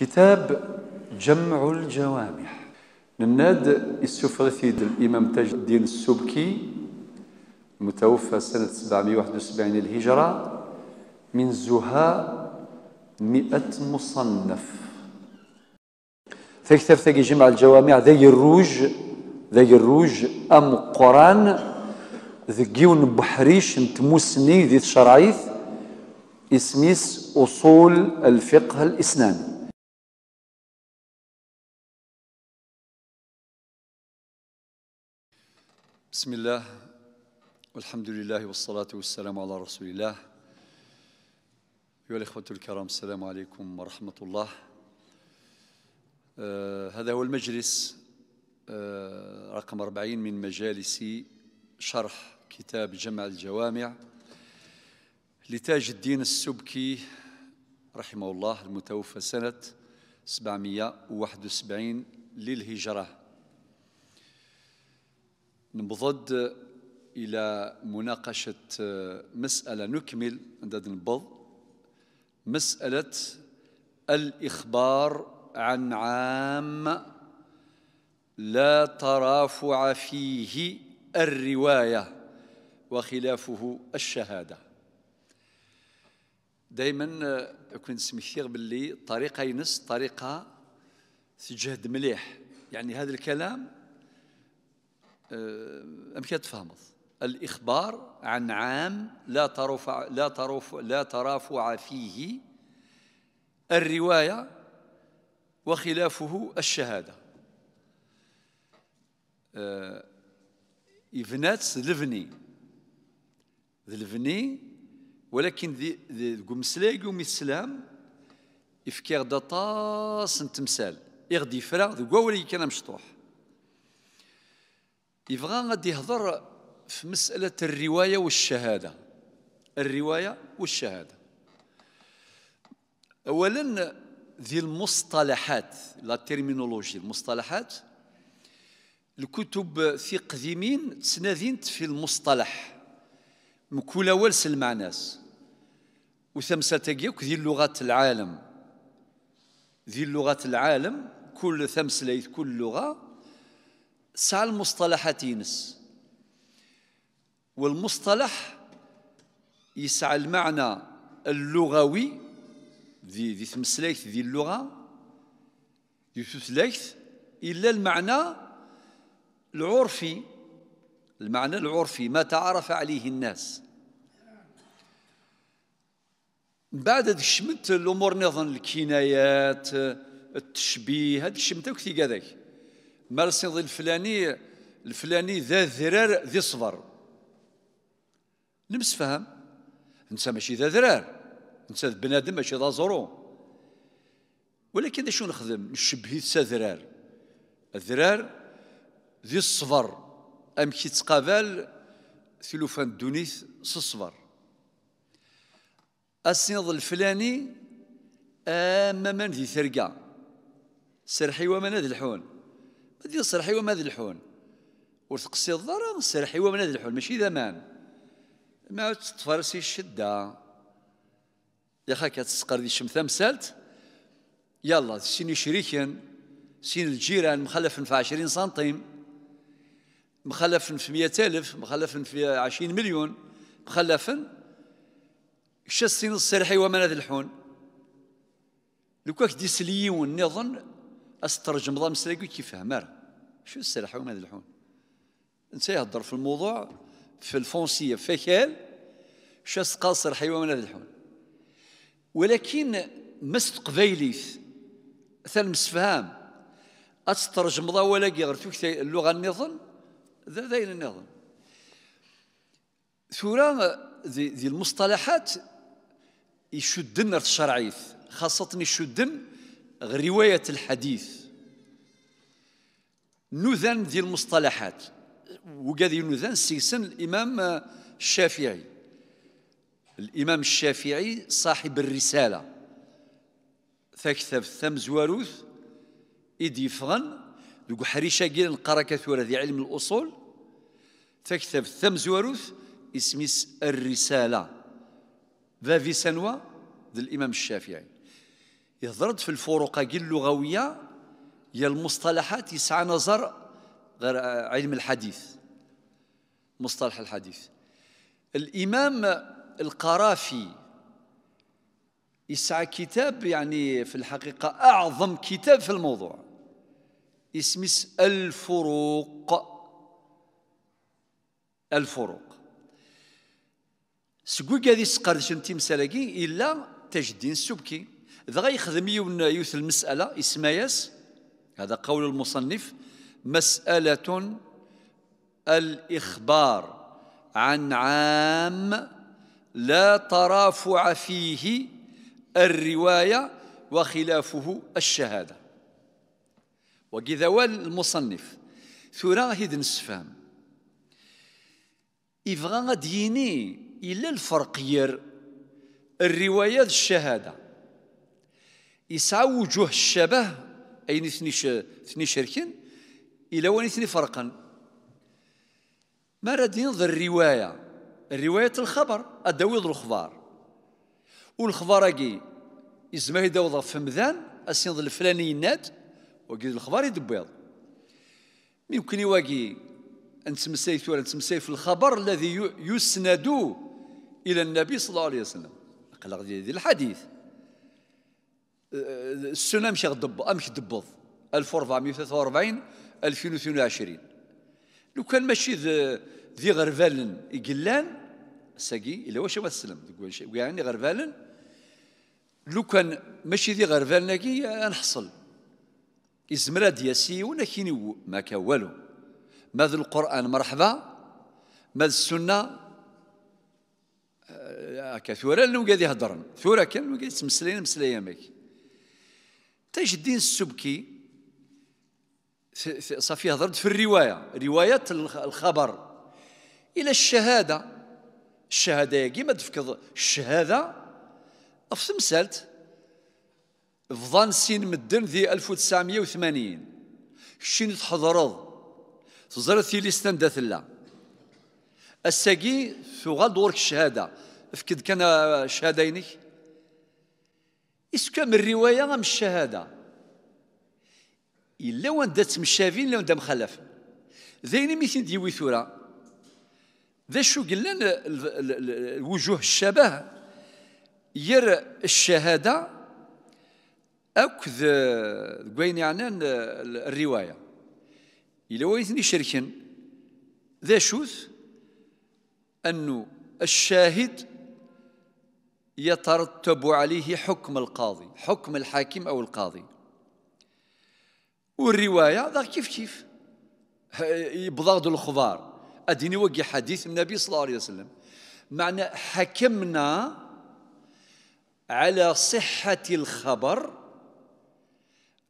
كتاب جمع الجوامح نناد السفرثي الإمام تاج الدين السبكي متوفى سنة 771 الهجرة من زهاء مئة مصنف فكتاب ثقي جمع الجوامع ذي الروج ذي الروج أم قران ذقيون بحريش نتموسني ذي الشرعيث اسميس أصول الفقه الإسلامي بسم الله والحمد لله والصلاة والسلام على رسول الله أيها الإخوة الكرام السلام عليكم ورحمة الله آه هذا هو المجلس آه رقم 40 من مجالس شرح كتاب جمع الجوامع لتاج الدين السبكي رحمه الله المتوفى سنة 771 للهجرة نبضد إلى مناقشة آه، مسألة نكمل عند نبض مسألة الإخبار عن عام لا ترافع فيه الرواية وخلافه الشهادة دائما آه، كنت سميتيغ باللي طريقة ينس طريقة تجهد مليح يعني هذا الكلام آه، أمشي تفهمض الإخبار عن عام لا ترفع لا ترفع لا ترافع فيه الرواية وخلافه الشهادة آه، إفنات لفني لفني ولكن ذي ذي قمسلاي قوم السلام إفكار دطاس تمثال إغدي فرا ذو قولي كان مشطوح يبغى غادي يهضر في مسألة الرواية والشهادة الرواية والشهادة أولا ذي المصطلحات لا تيرمينولوجي المصطلحات الكتب في قديمين تسنادينت في المصطلح مكولا والس المعناس وثمسة تاقيوك ذي لغات العالم ذي لغات العالم كل ثمس ليث كل لغة سال مصطلحاتينس والمصطلح يسعى المعنى اللغوي ذي ذي ثمسلايث ذي اللغة ذي ثلاث إلا المعنى العرفي المعنى العرفي ما تعرف عليه الناس بعد شمت الامور نظن الكنايات التشبيه هذا شمت وكثي كذاك مرصد الفلاني الفلاني ذا ذرار ذي صبر فهم انت ماشي ذا ذرار انت بنادم ماشي ذا زرو ولكن شنو نخدم نشبهي ذرار الذرار ذي الصبر أم كي تقابل ثلوفان الدونيث الصبر السنض الفلاني آه، أما من ذي ثرقة سرحي ومن ذي الحون ماذا يصرح وما ذي الحون وتقصي الضرر الصرح وما ذي الحون ماشي ذمان ما تفرسي الشده يا خا كتسقر ذي الشمثه مسالت يلا سيني شريكين سين الجيران مخلف في 20 سنتيم مخلف في 100000 مخلف في 20 مليون مخلف شا السين الصرحي وما هذا الحون لو كاك ديسليون نظن استرجم ضام سلاكو كيف راه شو السلاح وما الحون انت يهضر في الموضوع في الفونسيه فكال شو قاصر حيوان هذا الحون ولكن مست قبيليث مثلا مسفهام استرجم ضا ولا غير اللغه النظام ذا ذاين النظام ثورة ذي, ذي المصطلحات يشدن الشرعيث خاصة يشدن رواية الحديث نذان ديال المصطلحات وقاد نذان سيسن الامام الشافعي الامام الشافعي صاحب الرساله فكتب ثم زواروث ايدي فغن دوك حريشه كيل نقرا كثوره ذي علم الاصول فكتب ثم زواروث اسميس الرساله فافي سنوى الامام الشافعي يضرب في الفروقه اللغويه هي المصطلحات يسعى نظر غير علم الحديث مصطلح الحديث الإمام القرافي يسعى كتاب يعني في الحقيقة أعظم كتاب في الموضوع اسمه الفروق الفروق سكوك هذه سقردش شنتي مسالكي إلا تجدين السبكي اذا غيخدم يون يوث المسألة اسماياس هذا قول المصنف مسألة الإخبار عن عام لا ترافع فيه الرواية وخلافه الشهادة وقذوال المصنف ثراه هيد نسفهم ديني غاديني إلا الفرق ير الرواية الشهادة يسعى وجوه الشبه أين ش سني شركن إلى وين سني فرقا ما راد ينظر الرواية الرواية الخبر أدويض الخبار والخبار أجي إزما يدوض في مذان أسينض الفلاني يناد وقيد الخبار يدبيض ممكن يواجي أن تمسيت ولا تمسيت في الخبر الذي يسند إلى النبي صلى الله عليه وسلم قال الحديث السنه مشي غضب امش دبض 1443 2022 لو كان ماشي ذي غرفالن يقلان ساقي الا واش ما تسلم يعني غرفالن لو كان ماشي ذي غرفالن نحصل يزمر دياسي ولا كيني ما كان والو ماذا القران مرحبا ماذا السنه آه، هكا ثورة اللي قاعد يهضرن ثورا كان قاعد يتمسلين مسليامك تاج الدين السبكي صافي هضرت في الروايه روايه الخبر الى الشهاده الشهاده كيما تفكر الشهاده في تمثالت في ظن سين مدن ذي 1980 شين تحضرض تزرد في ليستان داثلا الساقي في غال دورك الشهاده افكد كان شهادينك اسكو من الروايه غم الشهاده الا دات مشافين الا دا مخلف ذاين مثل ديوي ثورة ذا شو قلنا الوجوه الشبه ير الشهادة أكذ قوين يعني الرواية إلا ويثني شركن ذا شوث أنه الشاهد يترتب عليه حكم القاضي حكم الحاكم أو القاضي والرواية هذا كيف كيف يبضغ الخضار أديني وقي حديث النبي صلى الله عليه وسلم معنى حكمنا على صحة الخبر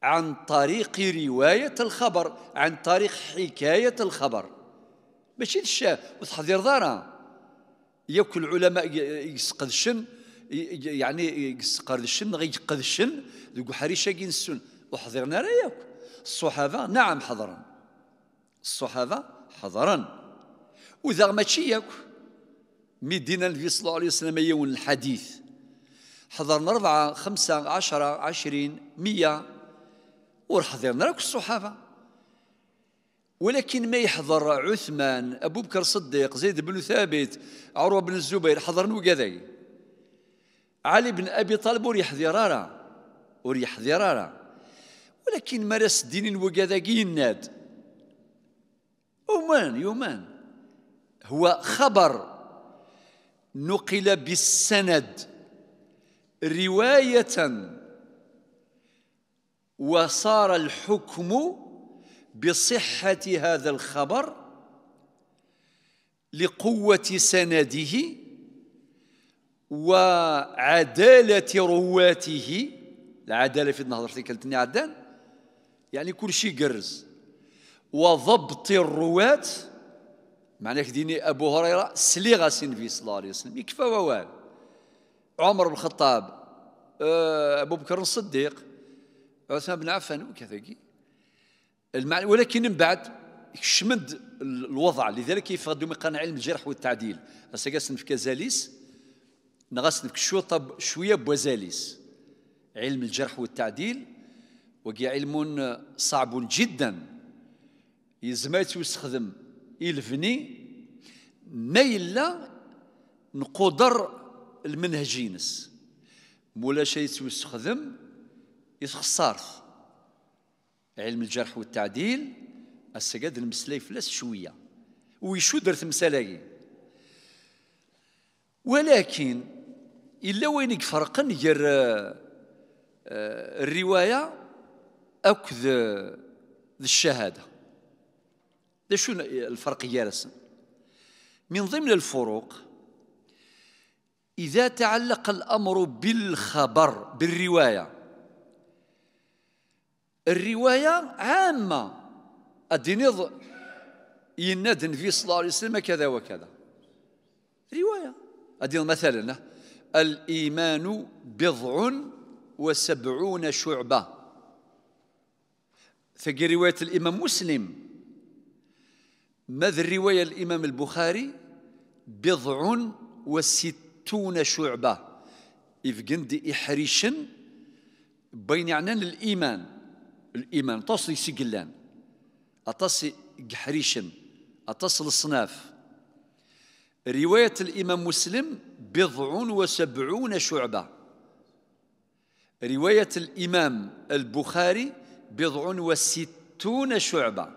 عن طريق رواية الخبر عن طريق حكاية الخبر ماشي الشاه وتحضير دارا ياكل العلماء يسقدشن يعني الشن غي الشن ذوك حريشاكي السن وحضرنا رأيك الصحابه نعم حضرا الصحابه حضرا وذا ما تشيك مدينة النبي صلى الله عليه وسلم يوم الحديث حضرنا ربعة خمسة عشرة عشرين مية ورحضرنا رأيك الصحابة ولكن ما يحضر عثمان أبو بكر الصديق زيد بن ثابت عروة بن الزبير حضرنا وكذا علي بن أبي طالب وريح ذرارة وريح ذرارة ولكن مارس الدين كي يناد يومان يومان هو خبر نقل بالسند رواية وصار الحكم بصحة هذا الخبر لقوة سنده وعدالة رواته العدالة في النهضة كلتني عدان يعني كل شيء قرز وضبط الرواة معنى ديني أبو هريرة سليغة سنفي صلى الله عليه وسلم يكفى ووال عمر بن الخطاب آه، أبو بكر الصديق عثمان بن عفان وكذا ولكن من بعد شمد الوضع لذلك يفقدوا مقان علم الجرح والتعديل هسا في كازاليس نغسنك طب شوية بوزاليس علم الجرح والتعديل وقي علم صعب جدا يزمات يستخدم يلفني ما إلا نقدر المنهجينس مولا شيء يستخدم يتخسر علم الجرح والتعديل السجاد المسلاي فلس شويه ويشو درت مسلاقي ولكن الا وين يفرقن غير آه، آه، الروايه اكد الشهاده ده شو الفرق يارسن من ضمن الفروق إذا تعلق الأمر بالخبر بالرواية الرواية عامة الدينيض ينادن في صلى الله عليه وسلم كذا وكذا رواية أدين مثلا الإيمان بضع وسبعون شعبة في رواية الإمام مسلم ماذا الرواية الإمام البخاري بضع وستون شعبة إفقند إحريشن بين عنان يعني الإيمان الإيمان تصل سجلان أتصل جحريشن أتصل الصناف رواية الإمام مسلم بضع وسبعون شعبة رواية الإمام البخاري بضع وستون شعبة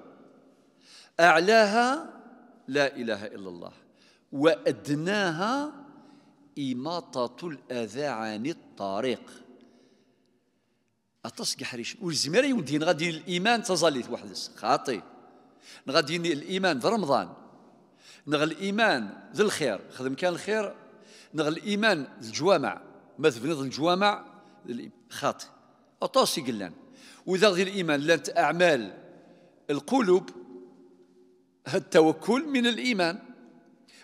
أعلاها لا إله إلا الله وأدناها إماطة الأذى عن الطريق اتصق حريش والزمير يودين غادي الايمان تظليت واحد خاطي غادي الايمان في رمضان نغ الايمان ذي الخير خدم كان الخير نغ الايمان الجوامع ما تبنيض الجوامع خاطئ اطاسي قلان واذا غير الايمان لانت اعمال القلوب التوكل من الايمان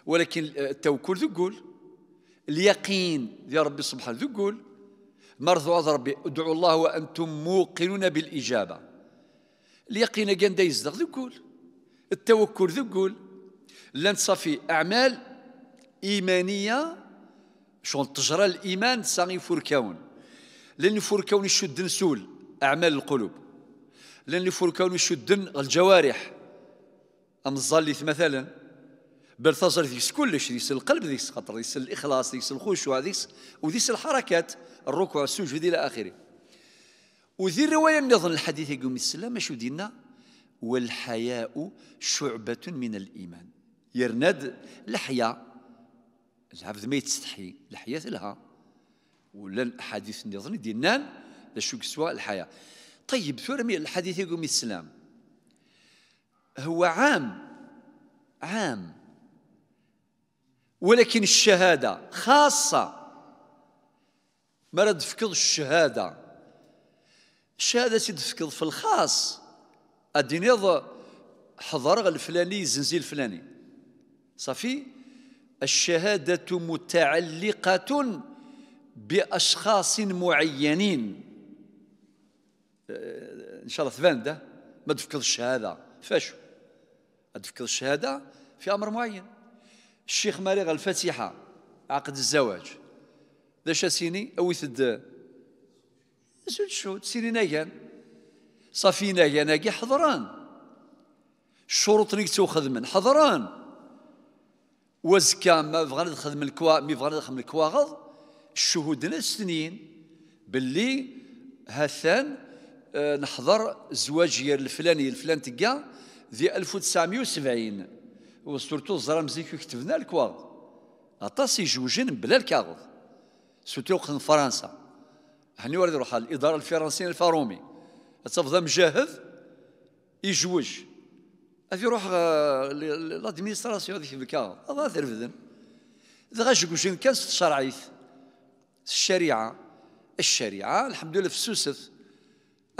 ولكن التوكل ذقول اليقين يا ربي سبحانه ذقول مرضى ربي ادعوا الله وانتم موقنون بالاجابه اليقين كان يزدغ ذقول التوكل ذقول لانت صافي اعمال ايمانيه شغل تجرى الايمان ساغي فركاون لان فركاون يشد نسول اعمال القلوب لان فركاون يشد الجوارح ام الظليث مثلا بل تجرى كلش ذيس القلب ذيس خطر ذيس الاخلاص ذيس الخشوع ذيس وذيس الحركات الركوع السجود الى اخره وذي الروايه يظن الحديث يقول السلام شو دينا والحياء شعبه من الايمان يرند لحيه العبد ما يتستحي الحياة لها ولا الأحاديث النظري لا باش سوا الحياة طيب ثورة الحديث يقوم السلام هو عام عام ولكن الشهادة خاصة ما تفكر الشهادة الشهادة تفكر في الخاص الدين حضر الفلاني الزنزي الفلاني صافي الشهادة متعلقة بأشخاص معينين آه، إن شاء الله ثبان ده ما تفكر الشهادة فاش تفكر الشهادة في أمر معين الشيخ مريغ الفاتحة عقد الزواج ذا سيني أو يثد زوج شهود سيني نايان صافي نايان حضران الشروط اللي توخذ من حضران وزكا ما بغى نخدم الكوا مي بغى نخدم الكواغض الشهود ناس سنين باللي هثان آه، نحضر زواجيه الفلاني الفلان تقا ذي 1970 وسورتو الزرام زيك كتبنا الكواغض سي يجوجن بلا الكاغض سورتو وقت فرنسا هني ورد روحها الاداره الفرنسيه الفارومي تفضل مجاهد يجوج في روح آه، لادمينستراسيون هذيك بكا الله ترفدن يقول شنو كان الشرعيث الشريعه الشريعه الحمد لله في السوسف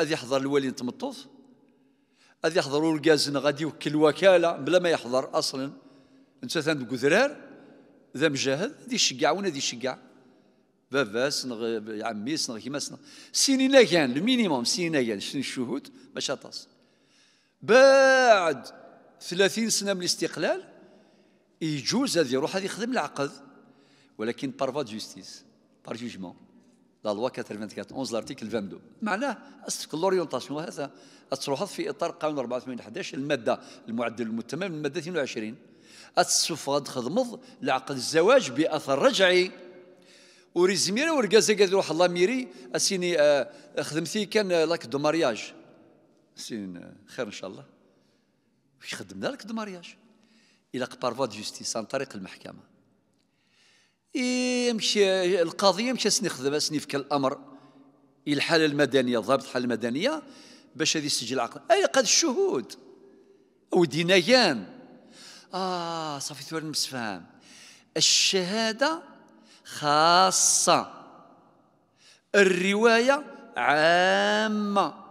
هذه يحضر الوالي نتمطوط هذه يحضروا الكازن غادي يوكل وكاله بلا ما يحضر اصلا انت ثان قذرار ذا مجاهد ذي شقع وين ذي شقع باباس نغ عمي نغ كيما سنغ سينينا كان المينيموم سينينا كان شنو الشهود باش طاس بعد 30 سنه من الاستقلال يجوز هذا يروح هذا يخدم العقد ولكن بار فا جوستيس بار جوجمون لا لوا 94 لارتيكل 22 معناه اسك لورينتاسيون هذا تروح في اطار قانون 84 11 الماده المعدل المتمم الماده 22 السفغد خدمض لعقد الزواج باثر رجعي وريزميرا ورقازا قال روح الله ميري اسيني آه، خدمتي كان لاك دو مارياج سين آه، خير ان شاء الله واش خدمنا لك مارياج الى بارفوا دو جوستيس عن طريق المحكمه يمشي القضيه مشى سني خدمه سني في الامر الى الحاله المدنيه ضابط الحاله المدنيه باش هذه يسجل العقل اي قد الشهود او دينيان اه صافي ثور المسفهام الشهاده خاصه الروايه عامه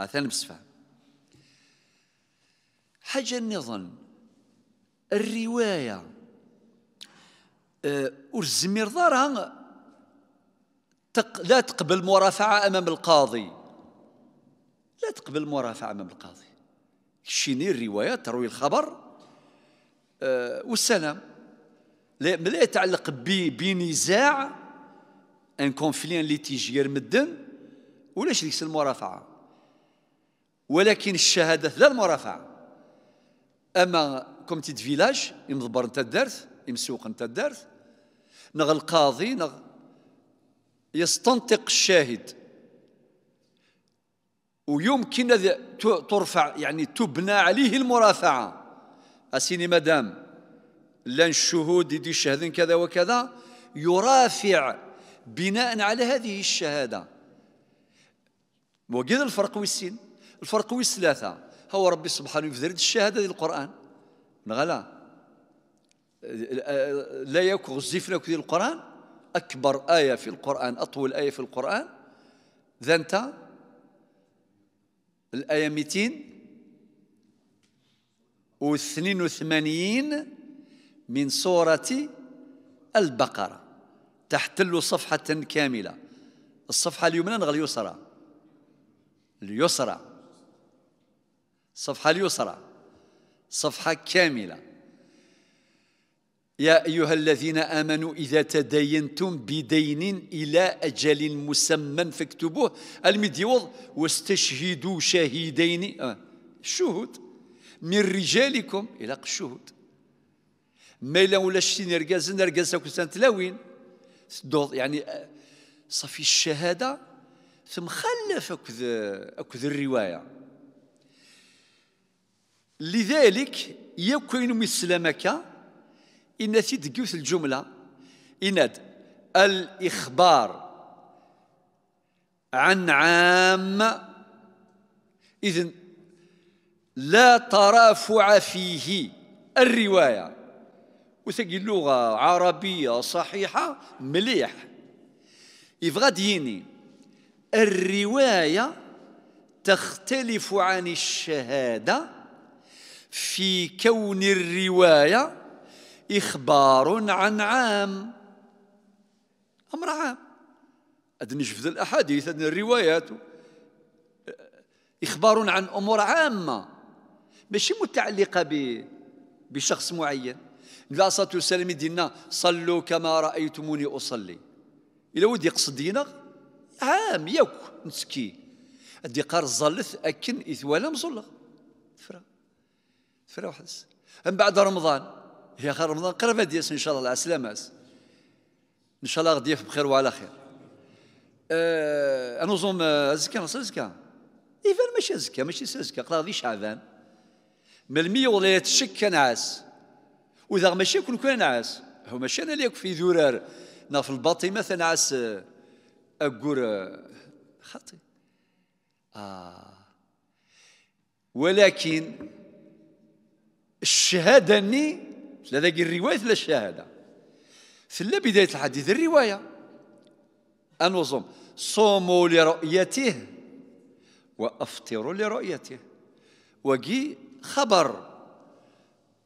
هذا المسفهام حاجة النظام الرواية آه، والزمير دارها لا تقبل مرافعة أمام القاضي لا تقبل مرافعة أمام القاضي شيني الرواية تروي الخبر آه، والسلام لا لا يتعلق بنزاع ان كونفلي ليتيجي الدم ولاش ليس المرافعه ولكن الشهاده لا المرافعه اما كوم تيت فيلاج يمضبر انت الدرس يمسوق انت الدرس نغ القاضي نغ يستنطق الشاهد ويمكن ترفع يعني تبنى عليه المرافعه اسيني مدام لان الشهود يدي شهد كذا وكذا يرافع بناء على هذه الشهاده وقيد الفرق ويسين الفرق ويس ثلاثه هو ربي سبحانه يفذر الشهادة ديال القرآن نغلا لا ياك غزيفنا ديال القرآن أكبر آية في القرآن أطول آية في القرآن ذا أنت الآية 282 من سورة البقرة تحتل صفحة كاملة الصفحة اليمنى غير اليسرى اليسرى الصفحة اليسرى صفحة كاملة يا أيها الذين آمنوا إذا تدينتم بدين إلى أجل مسمى فاكتبوه المديوض واستشهدوا شهيدين الشهود آه، من رجالكم إلى الشهود ما إلا ولا شتي نرقاز نرقاز تلاوين يعني آه، صافي الشهادة ثم خلف أكذ الرواية لذلك يكون مسلمك إن تدقوث الجملة إناد الإخبار عن عام إذن لا ترافع فيه الرواية وتلقي اللغة عربية صحيحة مليح إذ غاديني الرواية تختلف عن الشهادة في كون الرواية إخبار عن عام أمر عام أدني شفت الأحاديث أدني الروايات إخبار عن أمور عامة ماشي متعلقة بشخص معين النبي عليه الصلاة والسلام يدينا صلوا كما رأيتموني أصلي إلا ودي يقصد دينا عام ياك نسكي أدي قار ظلث أكن إثوالا مزلغ فرق فرا وحدس من بعد رمضان هي خير رمضان قرب ديس ان شاء الله العسلامة ان شاء الله غادي بخير وعلى خير أه، انا انظم أه، ازكى نص ازكى ايفان ماشي ازكى ماشي ازكى قرا غادي شعبان ملمية ولا يتشك نعاس واذا ماشي كل كان نعاس هو ماشي انا ليك في ذرار نا في الباطي مثلا نعاس أه، اقول خطي اه ولكن الشهادة ني لا الرواية لا الشهادة ثلا بداية الحديث الرواية أن أنوصم صوموا لرؤيته وأفطروا لرؤيته وجي خبر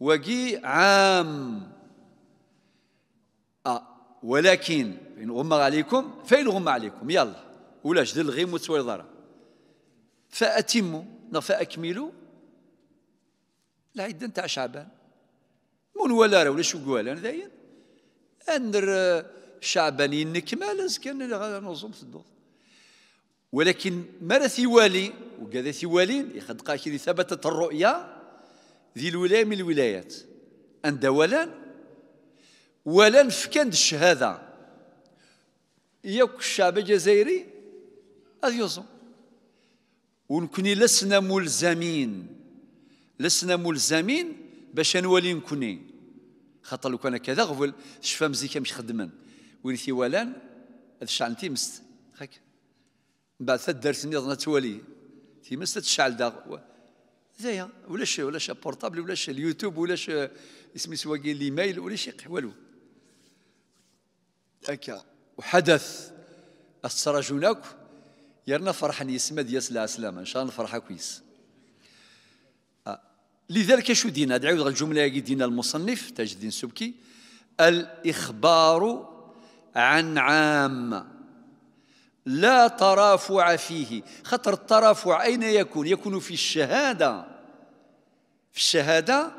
وجي عام آه ولكن فين غم عليكم فإن غم عليكم يلا ولا جد الغيم وتسوي ضرر فأتموا فأكملوا العدة نتاع شعبان من ولا راه ولا شو قال انا داير ان آه، شعبانيين كمال كان نوصل في الدور ولكن ماذا ثوالي وكذا والي يخد كي ثبتت الرؤيا ذي الولاية من الولايات أن ولان ولا فكان الشهادة ياك الشعب الجزائري أذ ونكوني لسنا ملزمين لسنا ملزمين باش نولي نكونين خاطر لو كان كذا غفل شفا مزيكا مش خدمان وين هذا الشعل تيمست هكا من بعد تدرت نظن تولي تيمست تشعل دا زايا ولاش ولاش بورتابل ولاش اليوتيوب ولاش اسمي لي مايل ولا شي والو هكا وحدث السراجوناك يرنا فرحني اسمه ديال سلامه ان شاء الله فرحه كويس لذلك شو دينا دعوا الجملة دينا المصنف تاج الدين السبكي الإخبار عن عام لا ترافع فيه خطر الترافع أين يكون يكون في الشهادة في الشهادة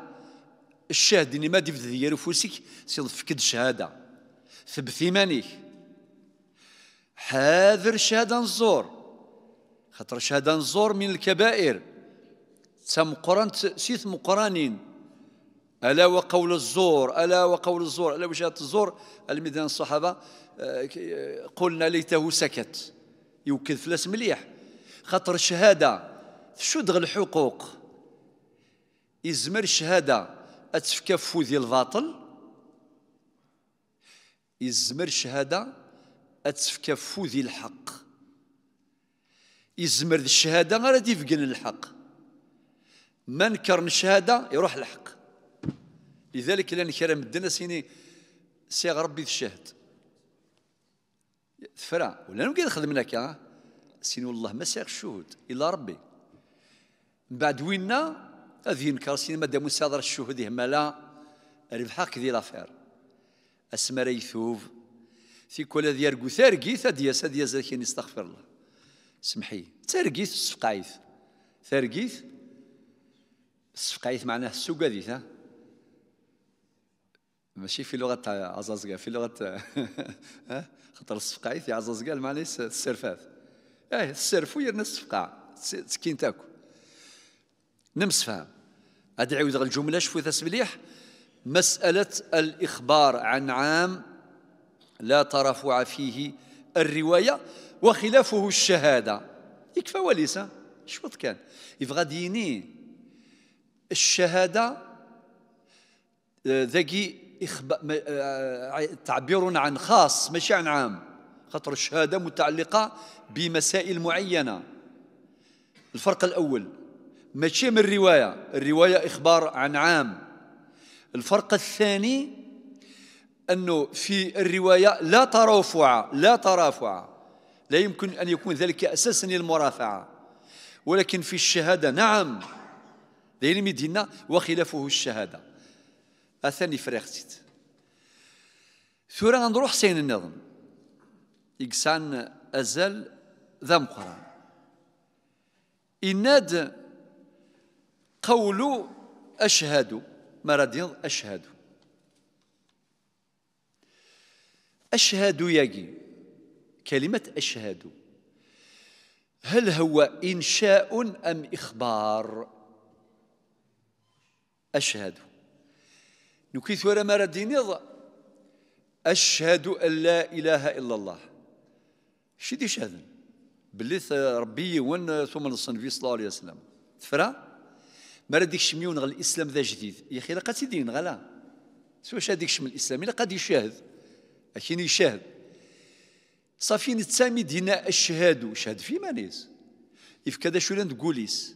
الشهد ما دفت ديالو فوسك سيضفكد الشهادة ثبثي مانيك حاذر شهادة نزور خطر شهادة نزور من الكبائر سم قران سيث مقرانين ألا وقول الزور ألا وقول الزور ألا وشهادة الزور الميدان الصحابة آه، آه، قلنا ليته سكت يوكل فلاس مليح خاطر الشهادة تشدغ الحقوق يزمر الشهادة أتفكى فوذي الباطل يزمر الشهادة أتفكى فوذي الحق يزمر الشهادة غير يفقن الحق من الشهادة يروح الحق لذلك لأن كرم الدنا سيني سيغ ربي الشهد فرا ولا نبقى نخدم كا سين والله ما سيغ الشهود إلا ربي من بعد وينا هذه ينكر سين مادام صادر الشهود ربح ربحا كذي لافير اسما ريثوف في كل ذي يرقو ثارقيث أدياس أدياس ذاك يستغفر الله سمحي ثارقيث سقايث ثارقيث السفقايت معناه السوكاديت ماشي في لغه تاع في لغه خاطر السفقايت يا عزازقال معناه السرفات اه السرف ويرنا السفقاع سكين تاكو نمسفهم هذه عاود الجمله شوفوا مليح مساله الاخبار عن عام لا ترفع فيه الروايه وخلافه الشهاده يكفى وليس شوط كان يبغى ديني الشهادة آه، ذكي آه، تعبير عن خاص ماشي عن عام خطر الشهادة متعلقة بمسائل معينة الفرق الأول ماشي من الرواية الرواية إخبار عن عام الفرق الثاني أنه في الرواية لا ترافع لا ترافع لا يمكن أن يكون ذلك أساسا للمرافعة ولكن في الشهادة نعم داير مدينة وخلافه الشهادة أثاني فريختيت ثورة نروح سين النظم إكسان أزل ذم قران إناد قول أشهد مرادين أشهد أشهد يجي كلمة أشهد هل هو إنشاء أم إخبار؟ أشهد نكي ثورة مرة دينيضة أشهد أن لا إله إلا الله شدي شهد باللي ربي ون ثم نصن في صلى الله عليه وسلم تفرا ما رديك ديك شميون غل الاسلام ذا جديد يا اخي لقى سيدين غلا سوى شا شم الاسلام الا قد يشاهد اكين يشاهد صافي نتسامي دينا أشهد شهد في مانيس كذا شو شولان تقوليس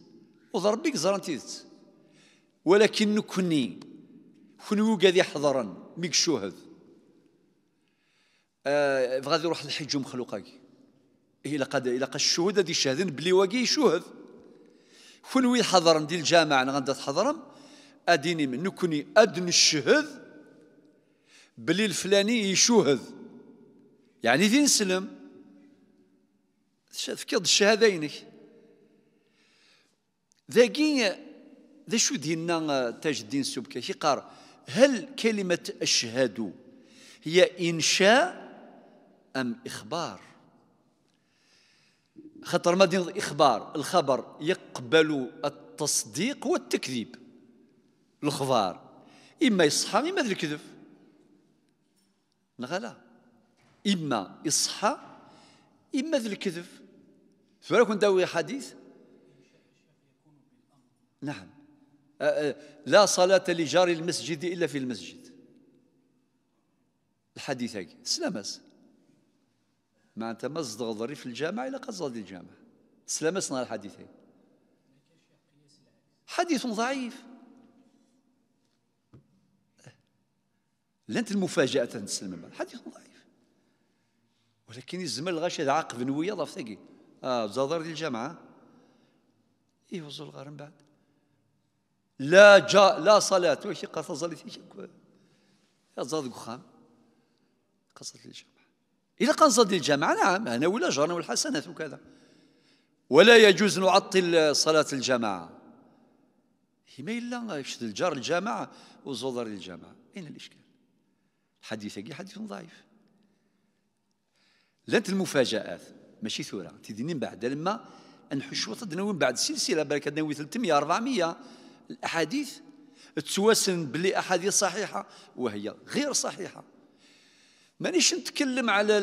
وضربك زرانتيتس ولكن نكني كنو قاعد يحضرا ميك هذا آه غادي يروح الحج مخلوقاك الى إيه، قد الى قد الشهود هذه شاهدين بلي واقي شهد كنوي حضرم ديال الجامعة أنا غادي حضرم أديني من نكوني أدن الشهد بلي الفلاني يشهد يعني في نسلم تفكر الشهادة ينك ذاكي ذا شو دينا تاج الدين السبكي قال هل كلمة أشهد هي إنشاء أم إخبار خطر دين الإخبار الخبر يقبل التصديق والتكذيب الخبار إما يصحى إما الكذب نغلا إما يصحى إما الكذب فلو كنت داوي حديث نعم أه، أه، لا صلاة لجار المسجد إلا في المسجد الحديث هاي سلمس ما أنت ما ضري في الجامع إلا قصد الجامع سلمسنا الحديث هاي حديث ضعيف لنت المفاجأة تنسلم حديث ضعيف ولكن الزمن الغش عاقب نوية ضاف اه زادر الجامعة ايه وزو الغار من بعد لا جاء لا صلاة واش قصة صلاة يا زاد قخام قصة الجماعة إذا صلاة الجماعة نعم أنا ولا جرنا والحسنات وكذا ولا يجوز نعطل صلاة الجماعة ما إلا يشد الجار الجماعة وزودر الجماعة أين الإشكال الحديث حديث ضعيف لانت المفاجآت ماشي ثورة تديني من بعد لما نحشو تدنا من بعد سلسلة بالك تدنا 300 400 الأحاديث تواسن بلي أحاديث صحيحة وهي غير صحيحة مانيش نتكلم على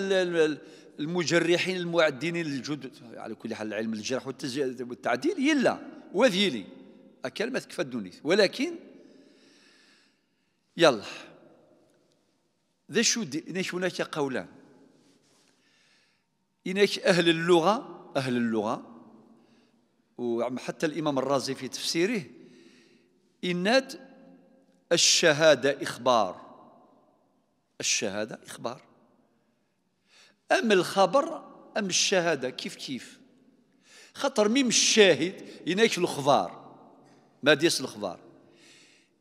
المجرحين المعدين للجدد على كل حال علم الجرح والتعديل يلا وذيلي كلمة كفدونيث ولكن يلا ذا شو هناك قولان هناك أهل اللغة أهل اللغة وحتى الإمام الرازي في تفسيره إناد الشهادة إخبار الشهادة إخبار أم الخبر أم الشهادة كيف كيف خطر ميم الشاهد ينايك الخبار ما ديس الخبار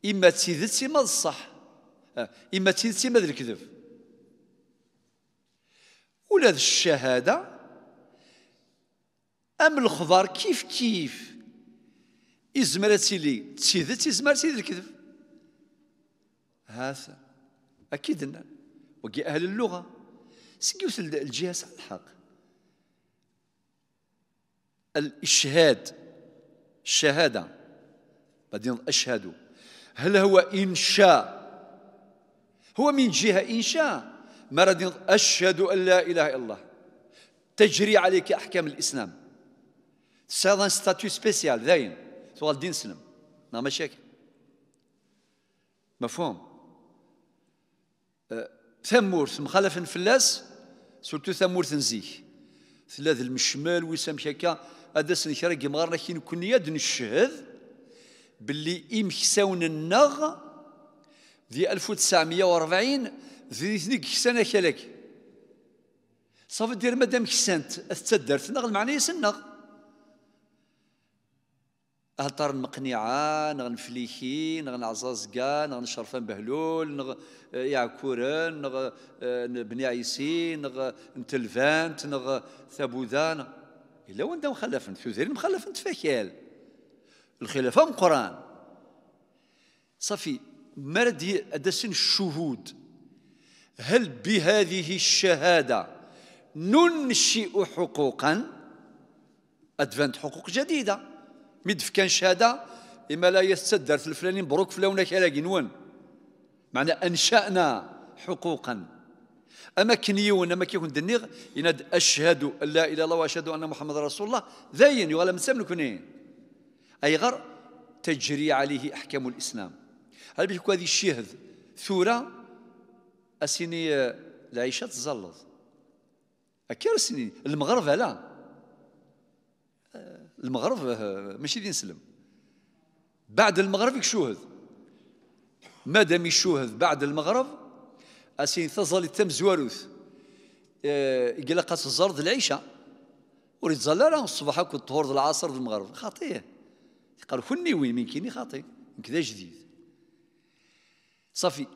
إما تسيدتي ما الصح إما تسيدتي ما الكذب ولا الشهادة أم الخبار كيف كيف يزمر تيلي تيدت يزمر تيد الكذب هذا اكيد أن وكي اهل اللغه سكيوت الجهاز على الحق الاشهاد الشهاده بعدين اشهد هل هو انشاء هو من جهه انشاء ما غادي اشهد ان لا اله الا الله تجري عليك احكام الاسلام سي ستاتيو سبيسيال داين سؤال دين سلم ما مشاكل مفهوم مفهوم أه، ثم مخالف فلاس سورتو ثمور تنزيه ثلاث المشمال ويسام شكا هذا سنكرا كيمغارنا كي نكون يد نشهد باللي إمكساون النغ ذي 1940 ذي ثنيك كسانا كلاك صافي دير مادام كسانت استدرت نغ المعنى يسنغ اهطر مقنعه نغنفليخي نغنعزازكا نغنشرفان بهلول نغ يعكورن نغ بني عيسي نغ نتلفانت نغ ثابوذان الا وانت مخلفن ثوثير مخلفن تفاكال الخلافه من القران صافي مرد ادسن الشهود هل بهذه الشهاده ننشئ حقوقا ادفنت حقوق جديده ميدف كان شهادة إما لا يستدر في الفلاني مبروك فلونا كلاقي نون معنى أنشأنا حقوقا أما كنيون أما كيكون دنيغ يناد أشهد أن لا إله إلا الله وأشهد أن محمد رسول الله ذاين يغلى من سامن كنين أي غر تجري عليه أحكام الإسلام هل بيكو هذه الشهد ثورة أسيني آه، العيشة تزلط أكير سنين المغرب لا المغرب آه، ماشي اللي نسلم بعد المغرب يكشوهد مادام يشوهد بعد المغرب اسين تظل تم زواروث يقول آه، لك الزرد العيشه زال راه الصباح هاك الظهور العصر المغرب خاطيه قال كني وي كيني خاطي كذا جديد صافي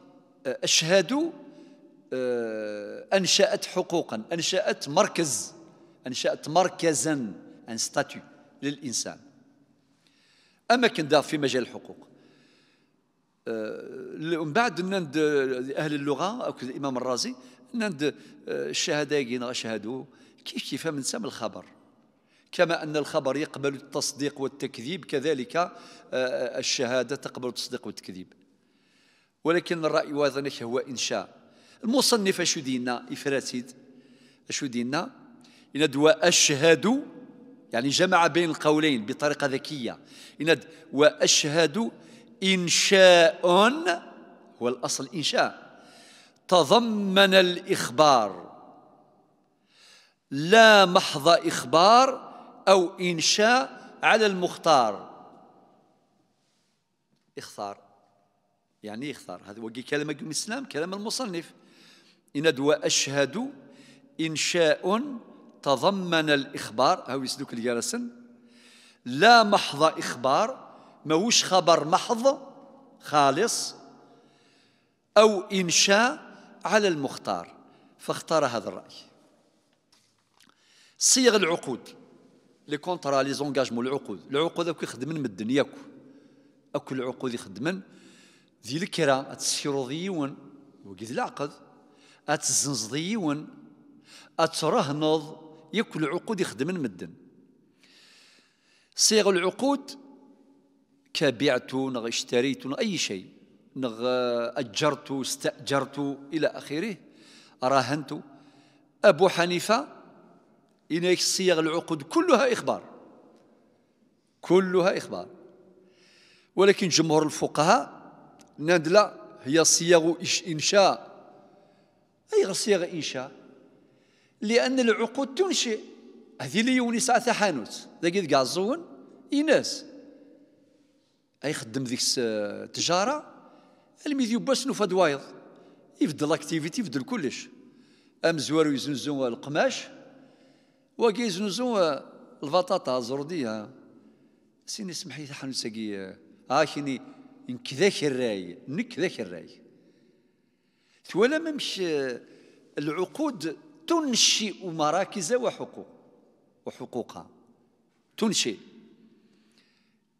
آه، اشهد انشات حقوقا انشات مركز انشات مركزا ان ستاتيو للإنسان أما كندار في مجال الحقوق آه، من بعد نند أهل اللغة أو الإمام الرازي نند آه، الشهادة يقين شهادو كيف كيف من الخبر كما أن الخبر يقبل التصديق والتكذيب كذلك آه، الشهادة تقبل التصديق والتكذيب ولكن الرأي واضح هو إنشاء المصنف شدينا إفراسيد شدينا إن دواء أشهد يعني جمع بين القولين بطريقة ذكية وأشهد إنشاء هو الأصل إنشاء تضمن الإخبار لا محض إخبار أو إنشاء على المختار اختار يعني اختار هذا وقي كلمة الإسلام كلام المصنف إن وأشهد إنشاء تضمن الإخبار هاو يسلوك الجرسن لا محض إخبار ماهوش خبر محض خالص أو إنشاء على المختار فاختار هذا الرأي صيغ العقود لي كونترا لي زونجاجمون العقود العقود اكو يخدمن الدنيا ياكو اكو العقود يخدمن ذي الكرا تسيرو ضيون وقيد العقد اتزنز ضيون اترهنض يكل عقود يخدم المدن صيغ العقود كبعت نغ اشتريت نغ اي شيء نغ اجرت استاجرت الى اخره راهنت ابو حنيفه إن صيغ العقود كلها إخبار كلها إخبار ولكن جمهور الفقهاء ندلة هي صيغ إنشاء أي غير صيغ إنشاء لأن العقود تنشئ هذه اللي يوني ساعة حانوت ذاك كاع الزون إيناس أي خدم ذيك التجارة الميديو يباس نوفا دوايض يبدل لاكتيفيتي يبدل كلش أم زوارو يزنزو القماش وكي يزنزو البطاطا الزردية سيني سمحي حانوت ساكي هاكيني آه، نك ذاك الراي نكذاك الراي ولا ما مش العقود تنشئ مراكز وحقوق وحقوقها تنشئ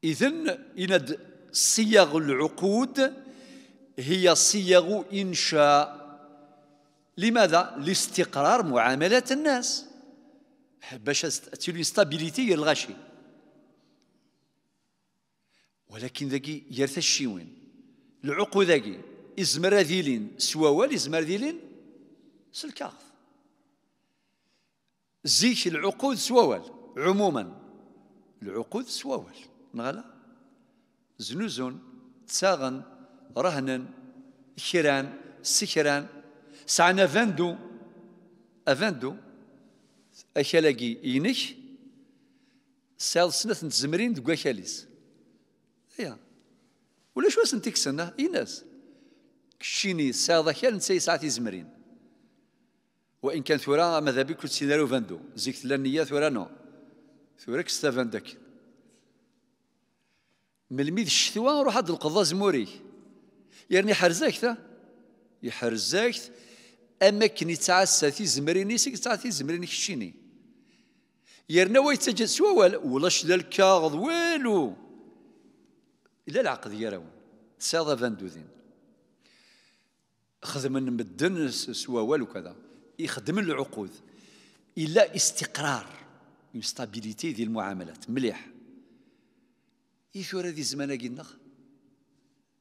إذن إن صيغ العقود هي صيغ إنشاء لماذا؟ لاستقرار معاملات الناس باش تولي ستابيليتي يلغى الغاشي ولكن ذاكي يرثى الشيوين العقود ذاكي إزمر ذيلين سواوال إزمر ذيلين سلكاغ زيش العقود سوال عموما العقود سوال نغلا زنوزون تساغن رهنن شيران سكران سعنا فاندو افاندو اشالاقي ينش سال سنة زمرين دو شاليس ايا ولا شو سنتيك سنه ايناس كشيني سال كان نسي ساعتي زمرين وان كان ثورا ماذا بك سيناريو فاندو زيك لا النية ثورا نو ثورة كستا فاندك ملميذ الشتوى روح عند القضاء زموري يعني حرزاك تا يحرزاك اما كني تعسى في زمريني سيك تعسى زمريني كشيني يرنا ويتجد سوا ولا ولا شدا الكاغض والو الا العقد يراون ساضا فاندوزين خدم من مدن سوا والو كذا يخدم العقود الا استقرار ستابيليتي ديال المعاملات مليح يشور هذه الزمانه قلنا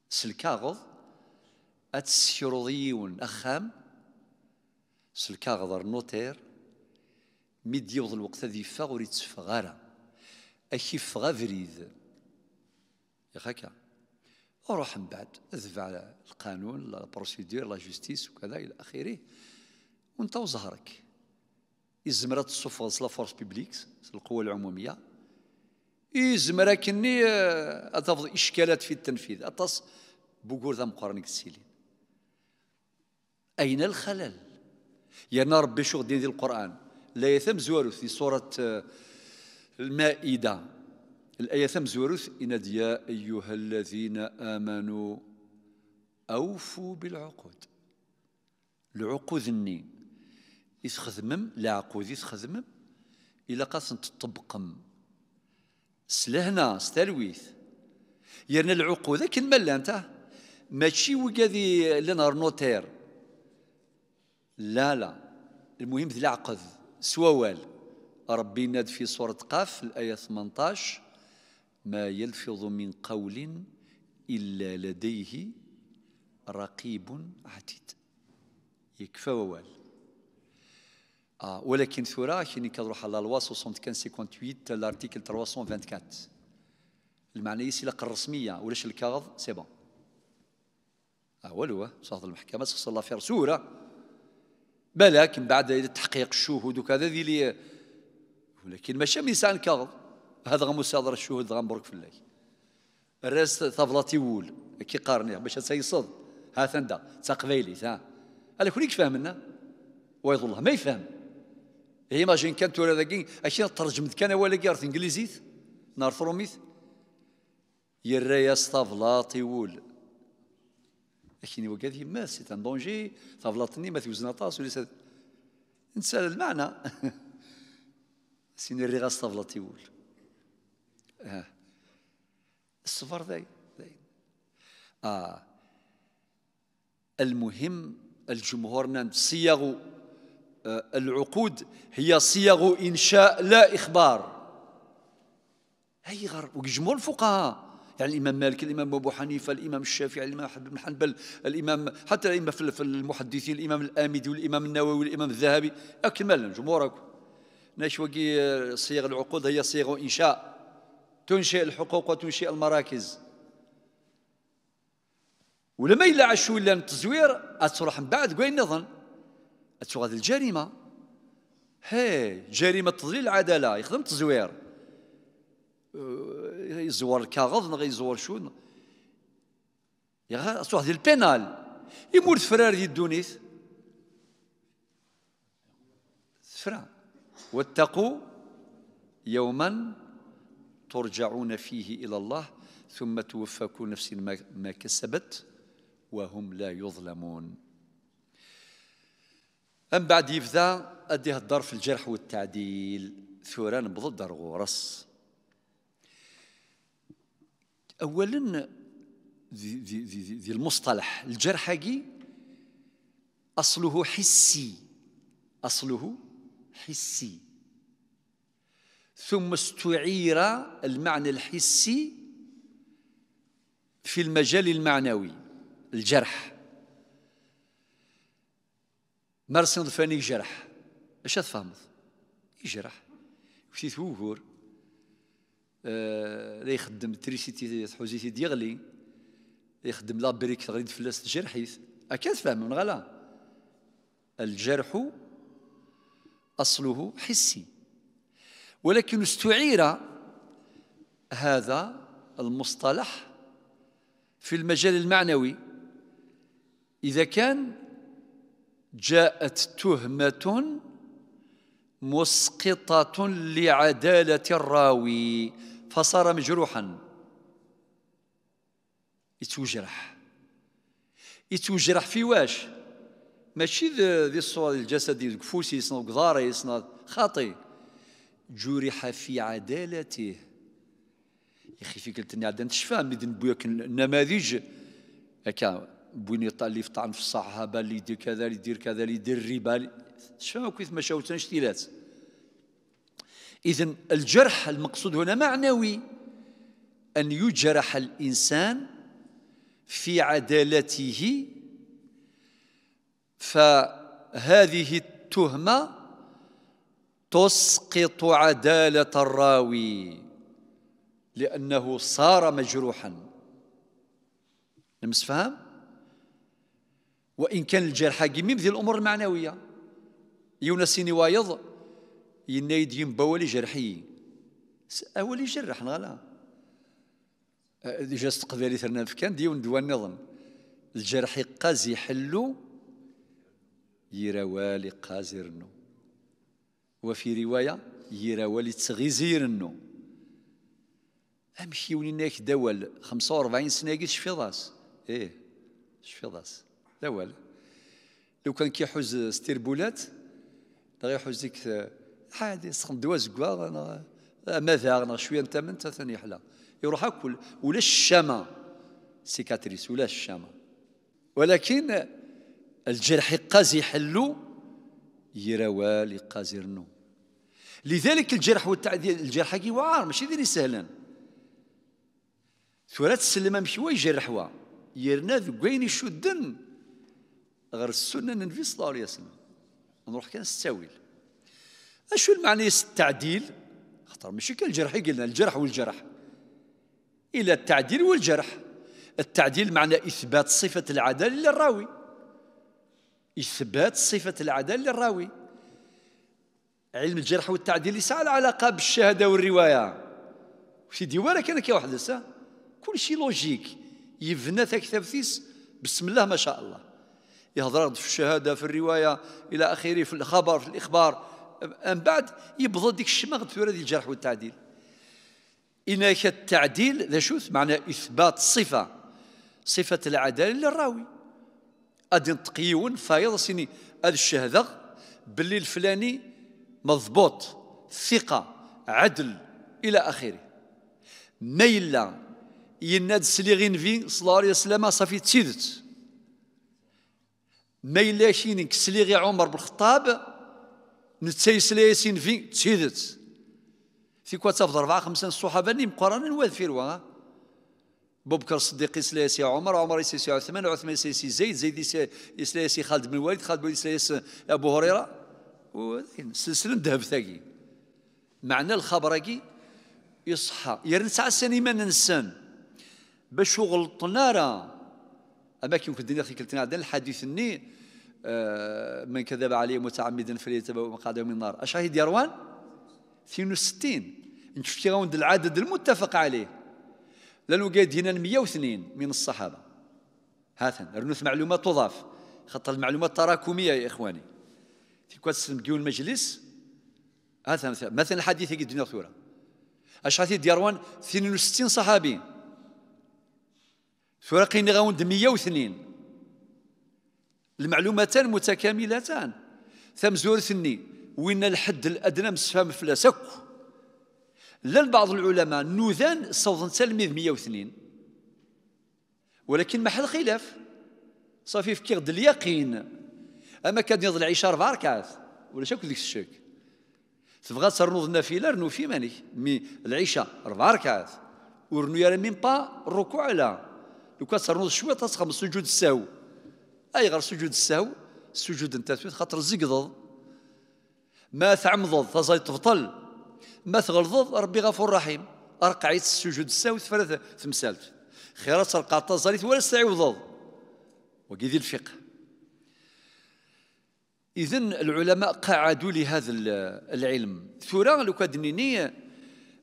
سلكاغض اتسيروضيون اخام سلكاغض نوتير مي ديوض الوقت هذه فاغ وريد اشي اكي فغا هكا وروح من بعد اذفع القانون لا بروسيدور لا جوستيس وكذا الى اخره وانت وزهرك الزمرة تصفغ سلا فورس بيبليكس القوى العمومية الزمرة كني آه، أتفض إشكالات في التنفيذ أتص بقول ذا مقارنك السيلين أين الخلل يا نار ربي شو غادي ندير القرآن لا يثم زواروث في سورة آه، المائدة الآية ثم زوارث إن يا أيها الذين آمنوا أوفوا بالعقود العقود النين يسخدمم عقود يسخدمم إلا قاسن تطبقم سلهنا ستلويث يرنا العقود كن ملا نتا ماشي وكادي لنا نوتير لا لا المهم ذي العقد سوال ربي ناد في سورة قاف الآية 18 ما يلفظ من قول إلا لديه رقيب عتيد يكفى ووال آه، ولكن ثورة كي كنروح على لوا 75-58 لارتيكل 324 المعنى لقى الرسمية ولاش الكاغض سي بون اه والو آه، صاحب المحكمة تخص الله فير سورة بلاك من بعد تحقيق الشهود وكذا ذي لي ولكن ماشي ميسان كاظ هذا مصادر الشهود غنبرك في الله الراس طفلاتي وول كي قارني باش تيصد ها ثندا تقبيلي ها على كل فاهمنا ويظل الله ما يفهم ايماجين كان تورا داكي اشي ترجمت كان ولا كارت انجليزيت نار فروميت يرايا ستافلا طيول لكن وكاد ما سيت ان دونجي طابلاتني ما توزنا طاس سد نسال المعنى سين غا طابلات يقول اه الصفر ذاي اه المهم الجمهور نان صياغو آه، العقود هي صيغ إنشاء لا إخبار هي غرب وجمهور الفقهاء يعني الإمام مالك الإمام أبو حنيفة الإمام الشافعي الإمام أحمد بن حنبل الإمام حتى الإمام في المحدثين الإمام الآمدي والإمام النووي والإمام الذهبي أكمل جمهورك نشوقي آه، صيغ العقود هي صيغ إنشاء تنشئ الحقوق وتنشئ المراكز ولما إلا إلا التزوير أتروح من بعد قوي نظن تشوف هذه الجريمه هي جريمه تضليل العداله يخدم التزوير آه، يزور الكاغض نغي يزور شون يا هذه البينال يمول فرار ديال الدونيس تفرع واتقوا يوما ترجعون فيه الى الله ثم توفى كل نفس ما كسبت وهم لا يظلمون من بعد يبدا أديه الدار في الجرح والتعديل ثوران نبض الدار غورس أولا ذي, ذي, ذي, ذي المصطلح الجرح هاكي أصله حسي أصله حسي ثم استعير المعنى الحسي في المجال المعنوي الجرح مرسن ضفاني جرح اش تفهمت يجرح وشي توهور آه لا يخدم تريسيتي حوزيتي ديغلي يخدم لابريك تغريد فلاس تجرحيث اكاد فاهم من غلا الجرح اصله حسي ولكن استعير هذا المصطلح في المجال المعنوي إذا كان جاءت تهمة مسقطة لعدالة الراوي فصار مجروحا يتوجرح يتوجرح في واش ماشي ذي الصور الجسدي قفوسي يصنع قضاري يصنع خاطي جرح في عدالته يا اخي في قلت عندنا عاد مدن بوياك النماذج هكا بوين يطال في طعن في الصحابه اللي يدير كذا اللي يدير كذا اللي يدير الربا شنو كيف ما شاوتناش تيلات اذا الجرح المقصود هنا معنوي ان يجرح الانسان في عدالته فهذه التهمه تسقط عداله الراوي لانه صار مجروحا نمس فهم وإن كان الجرحى قميم ديال الأمور المعنوية سيني وايض ينايد ينبوى لي جرحي اولي اللي جرح غلا أه، ديجا استقبالي ثرنا في كان ديون دوا النظم الجرح قازي حلو يراوالي قازرنو وفي رواية يراوالي تغيزيرنو أمشي ونيناك دول 45 سنة قلت شفي ضاس إيه شفي ضاس لا والو لو كان كيحوز ستيربولات راه يحوز ديك عادي سخن دواز كوا انا ماذا انا شويه انت من ثاني حلا يروح اكل ولا الشامه سيكاتريس ولا الشامه ولكن الجرح قازي حلو يروال قازي رنو لذلك الجرح والتعديل الجرح كي واعر ماشي ديري سهلا ثورات السلمة ماشي هو يجرح هو يرنا ذو يشدن غير السنه النبي صلى الله عليه وسلم نروح استاويل اشو المعنى التعديل خطر ماشي كالجرح قلنا الجرح والجرح الى التعديل والجرح التعديل معنى اثبات صفه العدل للراوي اثبات صفه العدل للراوي علم الجرح والتعديل ليس على علاقه بالشهاده والروايه في ديوانه كان كي واحد كل شيء لوجيك يبنى ثاك بسم الله ما شاء الله يهضر في الشهاده في الروايه الى اخره في الخبر في الاخبار من بعد يبضل ديك الشماغ في هذه الجرح والتعديل إن التعديل ذا شو معنى اثبات صفه صفه العداله للراوي ادي تقيون فايض سيني هذا الشهذغ باللي الفلاني مضبوط ثقه عدل الى اخره ما الا يناد سليغين في صلى الله عليه وسلم صافي تسيدت ما كسلي غي عمر بن الخطاب نتسيسليسين في تسيدت في كوا تفضل أربعة خمسة الصحابة اللي مقارنة نواد في الوا بكر الصديق يسلايسي عمر عمر يسلايسي عثمان عثمان يسلايسي زيد زيد يسلايسي خالد بن الوليد خالد بن الوليد يسلايسي أبو هريرة سلسلة ذهب ثاقي معنى كي يصحى يا يرنسع السنة ما ننسان باش غلطنا راه أما كي يمكن الدنيا خي كلتنا عندنا الحديث الني آه، من كذب عليه متعمدا فليتبوأ مقعده من النار أشاهد يروان 62 شفتي غوند العدد المتفق عليه لانه قاعد هنا 102 من الصحابه هاثن رنوث معلومات تضاف خاطر المعلومات تراكميه يا اخواني في كواس ديون المجلس هاثن مثلا الحديث يقول دنيا ثوره اشاهد يروان 62 صحابي ثورة قيني 102 المعلومتان متكاملتان ثم زور ثني وين الحد الادنى من السفام فلاس لان بعض العلماء نوذان صوت تلميذ 102 ولكن محل خلاف صافي في غد اليقين اما كان يضل العشاء اربع ركعات ولا شكون ذيك الشك تبغى ترنوض النافله رنو في ماني مي العشاء اربع ركعات ورنو يا ميم با الركوع لا لو كان ترنوض شويه تسخم السجود السهو اي غير سجود السهو سجود نتاع التثبيت خاطر زقضض ما تعمضض تزاي تبطل ما تغلظض ربي غفور رحيم ارقعيت السجود السهو تفرث تمسالت خيرات رقع تزاليت ولا استعوضض وكيدي الفقه اذا العلماء قعدوا لهذا العلم ثورا لو كادنيني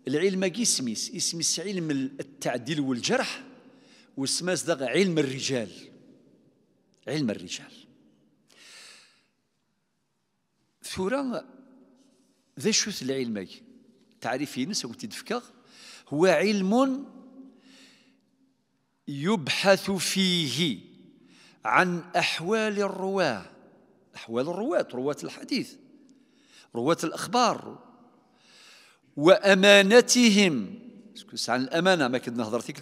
العلم كيسميس اسميس علم التعديل والجرح وسماس علم الرجال علم الرجال ثورة ذا شوث العلمي تعريف ينس كنت تفكر هو علم يبحث فيه عن أحوال الرواة أحوال الرواة رواة الحديث رواة الأخبار وأمانتهم عن الأمانة ما كنت نهضر فيك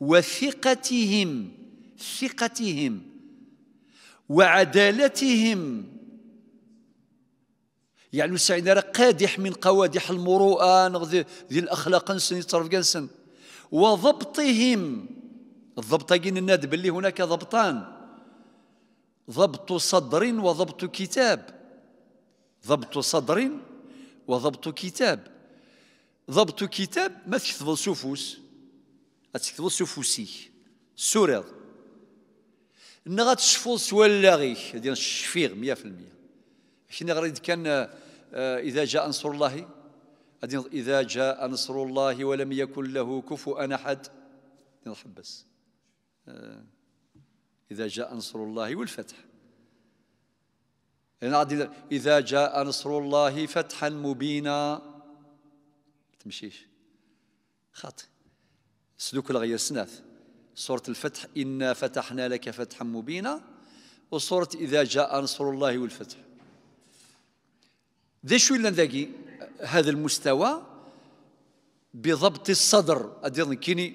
وثقتهم ثقتهم وعدالتهم يعني سعيد راه قادح من قوادح المروءه ذي الاخلاق نسن يتصرف كنسن وضبطهم الضبط كاين الناد باللي هناك ضبطان ضبط صدر وضبط كتاب ضبط صدر وضبط كتاب ضبط كتاب ما تكتبوا سفوس تكتبوا سفوسي سوريض ان سوال سوالاغيك ديال الشفيغ 100% حنا غادي كان اذا جاء نصر الله اذا جاء نصر الله ولم يكن له كفوا احد نحبس اذا جاء نصر الله والفتح إذا جاء نصر الله فتحا مبينا تمشيش خاطئ سلوك الغير سناث سورة الفتح إنا فتحنا لك فتحا مبينا وسورة إذا جاء نصر الله والفتح ذي شو اللي هذا المستوى بضبط الصدر أدير كيني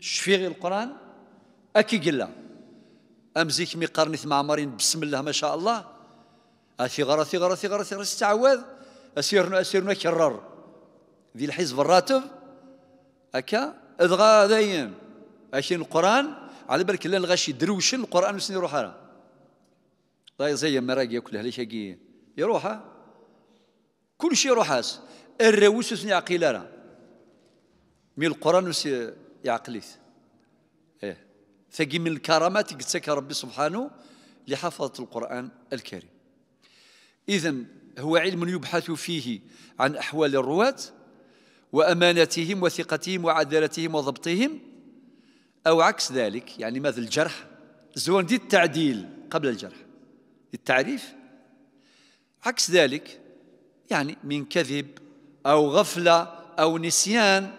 شفيغي القرآن أكي قلا أمزيك مقارنث مع مارين بسم الله ما شاء الله أثغر أه، أثغر أثغر أثغر استعوذ أسيرنا أسيرنا كرر ذي الحزب الراتب أكا أدغى ذين أشين القرآن على بالك لا الغشي دروشن القرآن وسني طيب يروح أنا زي زي مراقي ياكلها ليش هقي يروح كل شيء يروح اس الروس وسني عقيل أنا من القرآن وسي يعقليث إيه ثقي من الكرامات قد ربي سبحانه لحفظة القرآن الكريم إذا هو علم يبحث فيه عن أحوال الرواة وأمانتهم وثقتهم وعدالتهم وضبطهم أو عكس ذلك يعني مثل الجرح زوان دي التعديل قبل الجرح التعريف عكس ذلك يعني من كذب أو غفلة أو نسيان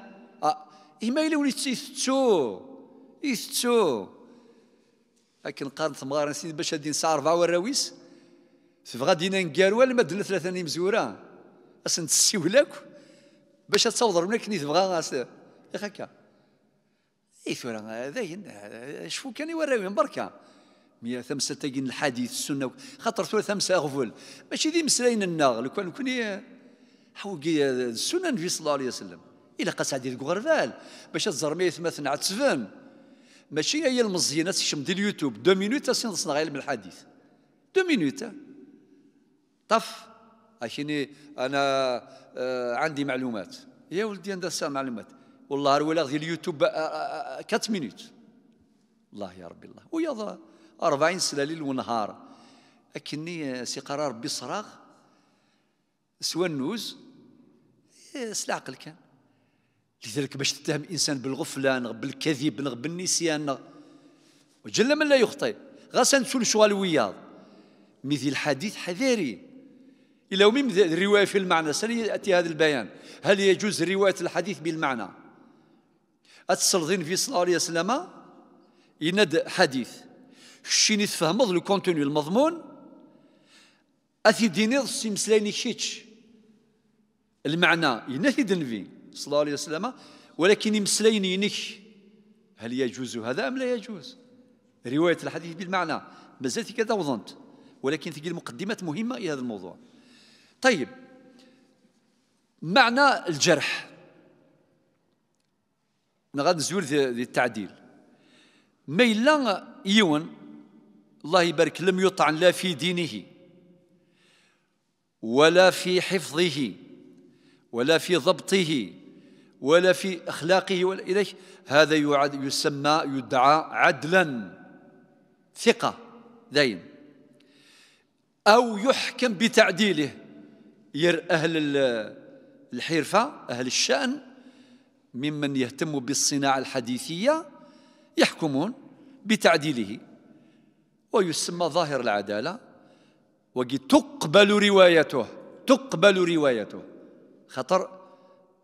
آه، إما يلون يثتو يثتو لكن قارن ثمغار نسيت باش هادي نساعة والراويس وراويس غادي ولا لما دلنا ثلاثة مزورة تسيو لك باش تصور منك كني تبغى غاس هكا اي ثورا ذاين شفو كان يوراوهم بركه ميا ثمسة تاين الحديث السنة خاطر ثورا ثمسة غفول ماشي دي مسلاين الناغ لو كان كوني حوقي السنة النبي صلى الله عليه وسلم إلا قاس عديد غرفال باش تزرمي ثمثن تسفن ماشي هي المزينة تشم دي اليوتيوب دو مينوت سين غير من الحديث دو مينوت طف عشان انا آه، عندي معلومات يا ولدي عندي معلومات والله ولا غير اليوتيوب 4 آه، آه، آه، مينوت الله يا ربي الله ويا 40 سنه ليل ونهار اكني سي قرار ربي صراخ سوى النوز إيه، سلعقل كان لذلك باش تتهم انسان بالغفلان بالكذب بالنسيان وجل من لا يخطئ غاسا نسول شغال وياض مثل الحديث حذاري الى ومن الروايه في المعنى سناتي هذا البيان هل يجوز روايه الحديث بالمعنى اتسلطين في صلى الله عليه وسلم يند حديث شيني تفهمض لو كونتوني المضمون اثي دينيض مسلايني كيتش المعنى ينثي دنفي صلى الله عليه وسلم ولكن يمسليني ينك هل يجوز هذا أم لا يجوز رواية الحديث بالمعنى مازالت كذا وظنت ولكن تجي مقدمات مهمة إلى هذا الموضوع طيب معنى الجرح غادي نزول ذي التعديل ما إلا يون الله يبارك لم يطعن لا في دينه ولا في حفظه ولا في ضبطه ولا في أخلاقه ولا إليه هذا يعد يسمى يدعى عدلا ثقة دين أو يحكم بتعديله ير أهل الحرفة أهل الشأن ممن يهتم بالصناعة الحديثية يحكمون بتعديله ويسمى ظاهر العدالة وقد تقبل روايته تقبل روايته خطر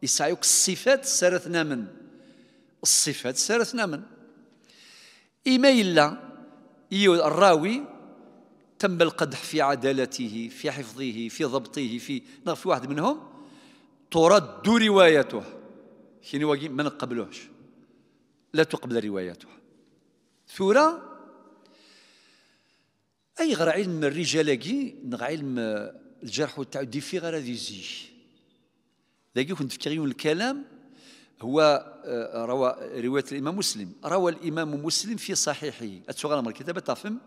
يسعيك الصفات سرثنا من الصفات سرثنا من إما إلا الراوي تم القدح في عدالته في حفظه في ضبطه في في واحد منهم ترد روايته شنو واقي ما نقبلوش لا تقبل رواياته ثورة أي غير علم كي نغ علم الجرح والتعدي في غير هذه زي ذاكي كنت فكري الكلام هو آه، آه، روى رواية الإمام مسلم روى الإمام مسلم في صحيحه أتشغل أمر الكتابة تفهم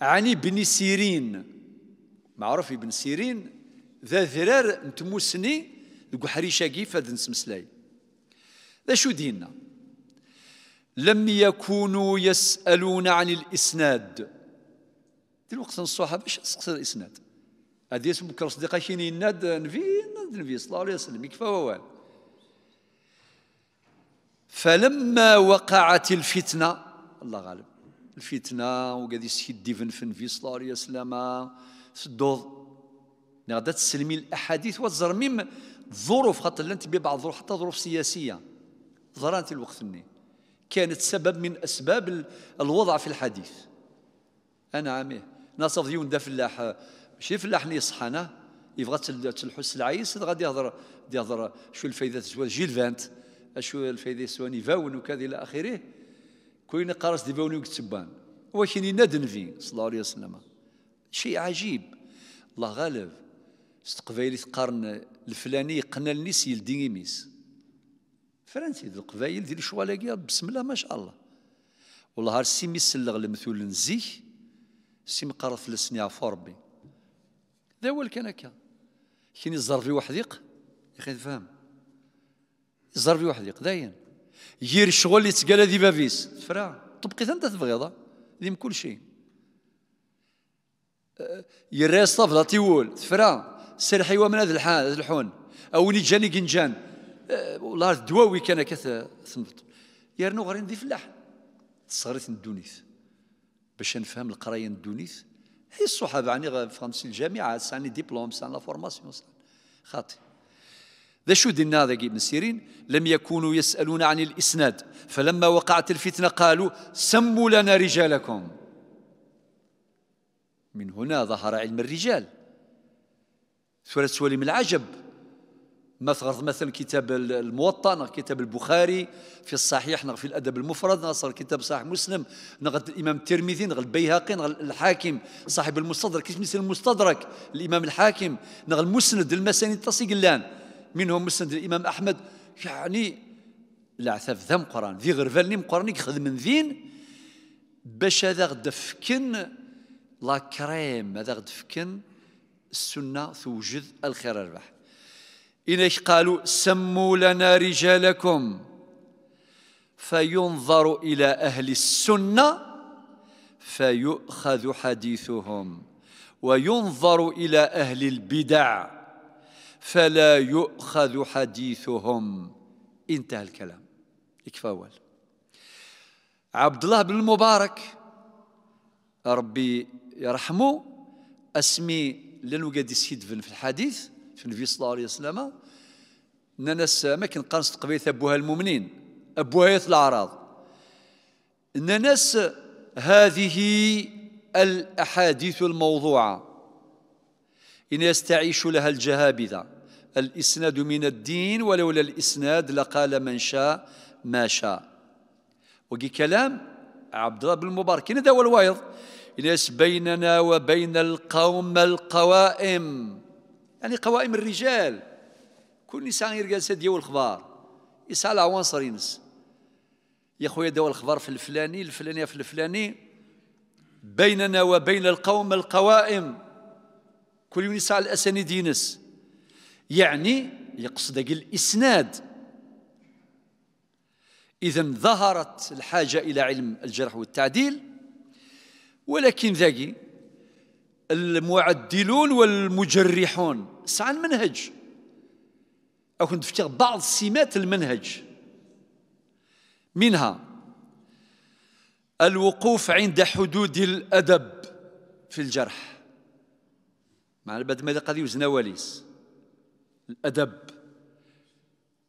عن ابن سيرين معروف ابن سيرين ذا ذرار نتموسني دقو حريشاكي فاد نسمسلاي شو ديننا لم يكونوا يسألون عن الإسناد دي الوقت الصحابة باش تسقسي الإسناد هذه اسم بكر صديقة شيني يناد نبي يناد نبي صلى الله عليه وسلم يكفى ووال فلما وقعت الفتنة الله غالب الفتنة وقد يسيدي فنفن في صلى الله عليه وسلم سدوض نغدا تسلمي الأحاديث وتزرمي ظروف خاطر لنت ببعض الظروف حتى ظروف سياسية ظرانة الوقت النين كانت سبب من أسباب الوضع في الحديث أنا عميه ناصف ديون دا فلاح ماشي فلاح اللي يصحانا يبغى تلحس العيس غادي يهضر يهضر شو الفايدة تسوى جيل فانت شو الفايدة تسوى نيفاون وكذا إلى آخره كوين قارص ديفاون وكتبان واش ندن فيه صلى الله عليه وسلم شيء عجيب الله غالب استقبالي تقارن الفلاني قنا النسي يلدي فرنسي ذي القبايل ذي الشوالاقية بسم الله ما شاء الله والله هار سيمي سلغ المثول نزيه سيمي قرا فلسني فوربي ذا هو كان هكا كين يزر في وحديق يا اخي تفهم يزر في وحديق داين يير الشغل اللي ذي بافيس تفرع طبقي انت تبغيضها ذي كل شيء أه، يراس لا تيول تفرع سير حيوان من هذا الحال هذا الحون او ني جاني كنجان والله دواوي كان كثنبط يرنو غارين نضيف فلاح تصغريت الدونيس باش نفهم القرايه الدونيس هي الصحابه عني فهمت الجامعه ساني ديبلوم سان لا فورماسيون خاطي ذا شو دينا ذا ابن سيرين لم يكونوا يسألون عن الإسناد فلما وقعت الفتنة قالوا سموا لنا رجالكم من هنا ظهر علم الرجال سورة سوالي من العجب مثلا مثلا كتاب الموطا كتاب البخاري في الصحيح في الادب المفرد نصر كتاب صحيح مسلم نغد الامام الترمذي نغد البيهقي نغد الحاكم صاحب المستدرك كيف مثل المستدرك الامام الحاكم نغد المسند المسانيد قلان منهم مسند الامام احمد يعني العثاف ذم قران ذي غرفالني مقراني خدم من ذين باش هذا غد فكن لا كريم هذا غد فكن السنه توجد الخير الربح إليش قالوا سموا لنا رجالكم فينظر إلى أهل السنة فيؤخذ حديثهم وينظر إلى أهل البدع فلا يؤخذ حديثهم انتهى الكلام اكفاول عبد الله بن المبارك ربي يرحمه اسمي لنوجد يسيدفن في الحديث في النبي صلى الله عليه وسلم ننس ما كان قنص قبيلة أبوها المؤمنين أبوها الأعراض ننس هذه الأحاديث الموضوعة إن يستعيش لها الجهابذة الإسناد من الدين ولولا الإسناد لقال من شاء ما شاء وقي كلام عبد الله بن المبارك هذا هو الواعظ ليس بيننا وبين القوم القوائم يعني قوائم الرجال كل انسان يرقى ديال الخبار يسعى العناصر ينس يا خويا دوا الخبار في الفلاني الفلاني في الفلاني بيننا وبين القوم القوائم كل يوم يسعى الاسانيد ينس يعني يقصد الاسناد اذا ظهرت الحاجه الى علم الجرح والتعديل ولكن ذاكي المعدلون والمجرحون سعى المنهج أو نذكر بعض سمات المنهج منها الوقوف عند حدود الأدب في الجرح مع بعد ماذا قد يوزنا وليس الأدب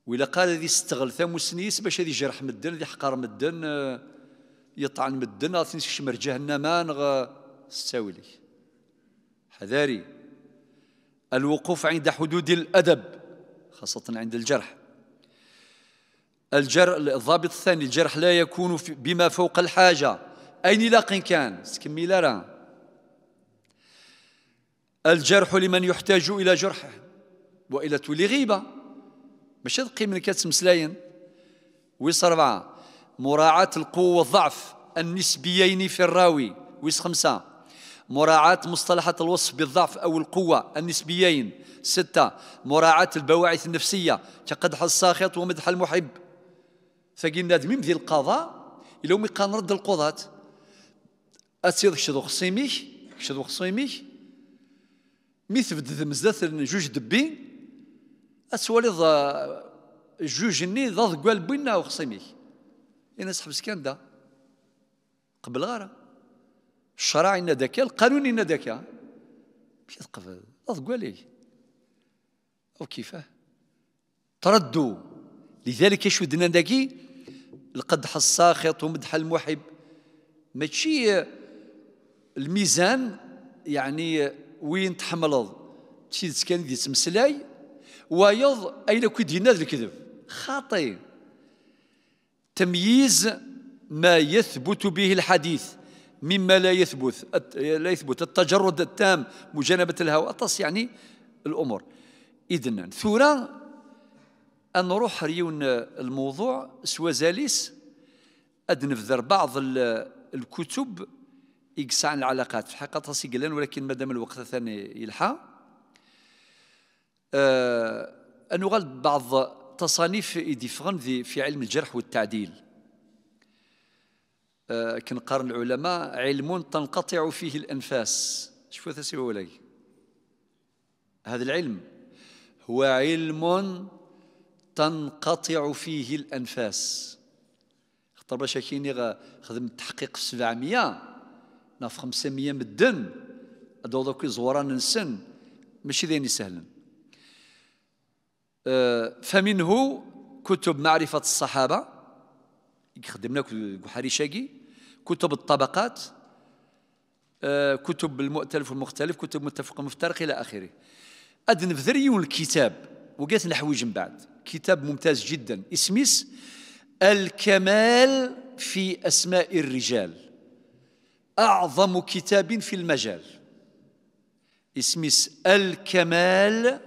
وإلا قال الذي استغل ثم سنيس باش هذه جرح مدن هذه حقار مدن آه، يطعن مدن غادي نشمر جهنمان ستاولي حذاري الوقوف عند حدود الأدب خاصة عند الجرح الجرح الضابط الثاني الجرح لا يكون بما فوق الحاجة أين لاق كان سكمي لا الجرح لمن يحتاج إلى جرحه وإلى تولي غيبة مش تقي من كاتس مسلاين ويس أربعة مراعاة القوة والضعف النسبيين في الراوي ويس خمسة مراعاة مصطلحات الوصف بالضعف أو القوة النسبيين ستة مراعاة البواعث النفسية كقدح الساخط ومدح المحب فقلنا من ذي القضاء إلى يوم كان رد القضاة أتيض شذو خصيميك شذو خصيميك مي ثبت مزدات جوج دبي ضا آه، جوج ني ضاد قال بينا وخصيمي إنا سحب سكان قبل غاره الشرعي ندكا القانون ندكا مشيت قبل أضقوا عليه أو كيفاه تردوا لذلك شدنا دنا القدح الساخط ومدح المحب ماشي الميزان يعني وين تحمل شي سكان دي تمسلاي ويض اين كنت هنا الكذب خاطئ تمييز ما يثبت به الحديث مما لا يثبت لا يثبت التجرد التام مجانبة الهوى أطس يعني الأمور إذن ثورة أن نروح ريون الموضوع سوازاليس أدنفذر بعض الكتب إقساء عن العلاقات في حقيقة قلان ولكن مادام الوقت ثاني يلحى أه أن بعض تصانيف إديفغن في علم الجرح والتعديل آه، كنقارن العلماء علم تنقطع فيه الأنفاس شوفوا ثسي لي هذا العلم هو علم تنقطع فيه الأنفاس خطر باش كيني خدم التحقيق في 700 لا في 500 مدن هادو دوك زوران نسن ماشي ديني سهلا آه، فمنه كتب معرفة الصحابة خدمنا كحري شاقي كتب الطبقات آه، كتب المؤتلف والمختلف كتب متفق ومفترق إلى آخره أدن ذريون الكتاب وقيت نحوي من بعد كتاب ممتاز جدا اسميس الكمال في أسماء الرجال أعظم كتاب في المجال اسميس الكمال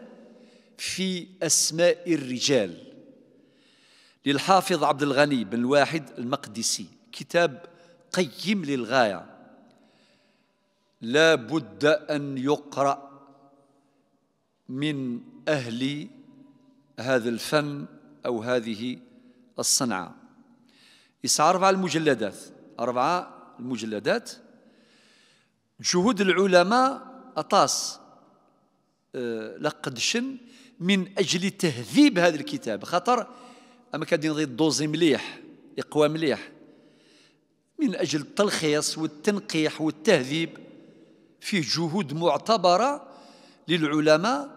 في أسماء الرجال للحافظ عبد الغني بن الواحد المقدسي كتاب قيم للغاية لا بد أن يقرأ من أهل هذا الفن أو هذه الصنعة يسعى أربعة المجلدات أربعة المجلدات جهود العلماء أطاس آه، لقد شن من أجل تهذيب هذا الكتاب خطر أما كادين دوزي مليح إقوى مليح من أجل التلخيص والتنقيح والتهذيب فيه جهود معتبرة للعلماء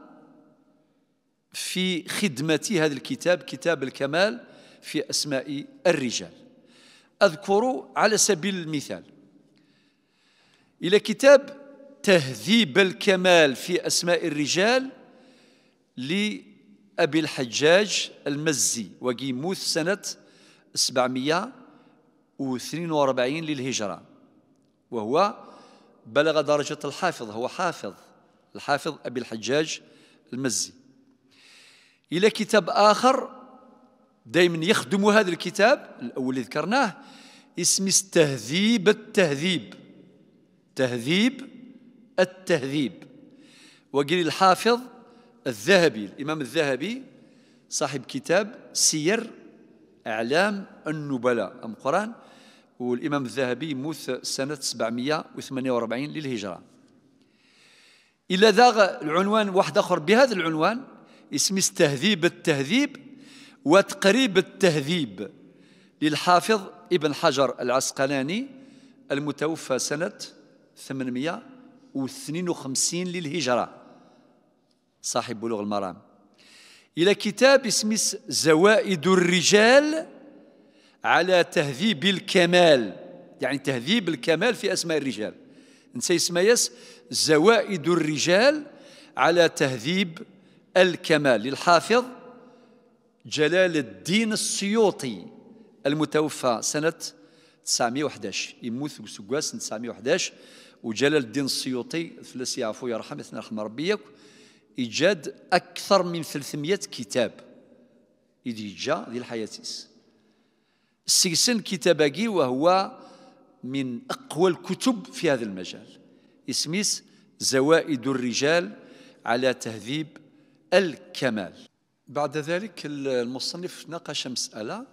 في خدمة هذا الكتاب كتاب الكمال في أسماء الرجال أذكر على سبيل المثال إلى كتاب تهذيب الكمال في أسماء الرجال لأبي الحجاج المزي وقيموث سنة 700 42 للهجرة وهو بلغ درجة الحافظ هو حافظ الحافظ أبي الحجاج المزي إلى كتاب آخر دائما يخدم هذا الكتاب الأول اللي ذكرناه اسم استهذيب التهذيب تهذيب التهذيب وقال الحافظ الذهبي الإمام الذهبي صاحب كتاب سير أعلام النبلاء أم قرآن والإمام الذهبي موث سنة 748 للهجرة إلا ذاغ العنوان واحد آخر بهذا العنوان اسم تهذيب التهذيب وتقريب التهذيب للحافظ ابن حجر العسقلاني المتوفى سنة 852 للهجرة صاحب بلوغ المرام إلى كتاب اسمه زوائد الرجال على تهذيب الكمال يعني تهذيب الكمال في أسماء الرجال نسي سميس زوائد الرجال على تهذيب الكمال للحافظ جلال الدين السيوطي المتوفى سنة 911 يموت سنة 911 وجلال الدين السيوطي فلس يعفو يرحم رحمة ربيك إيجاد أكثر من 300 كتاب إيجاد جاء ذي الحياتيس سيسن كتابي وهو من أقوى الكتب في هذا المجال اسميس زوائد الرجال على تهذيب الكمال بعد ذلك المصنف ناقش مسألة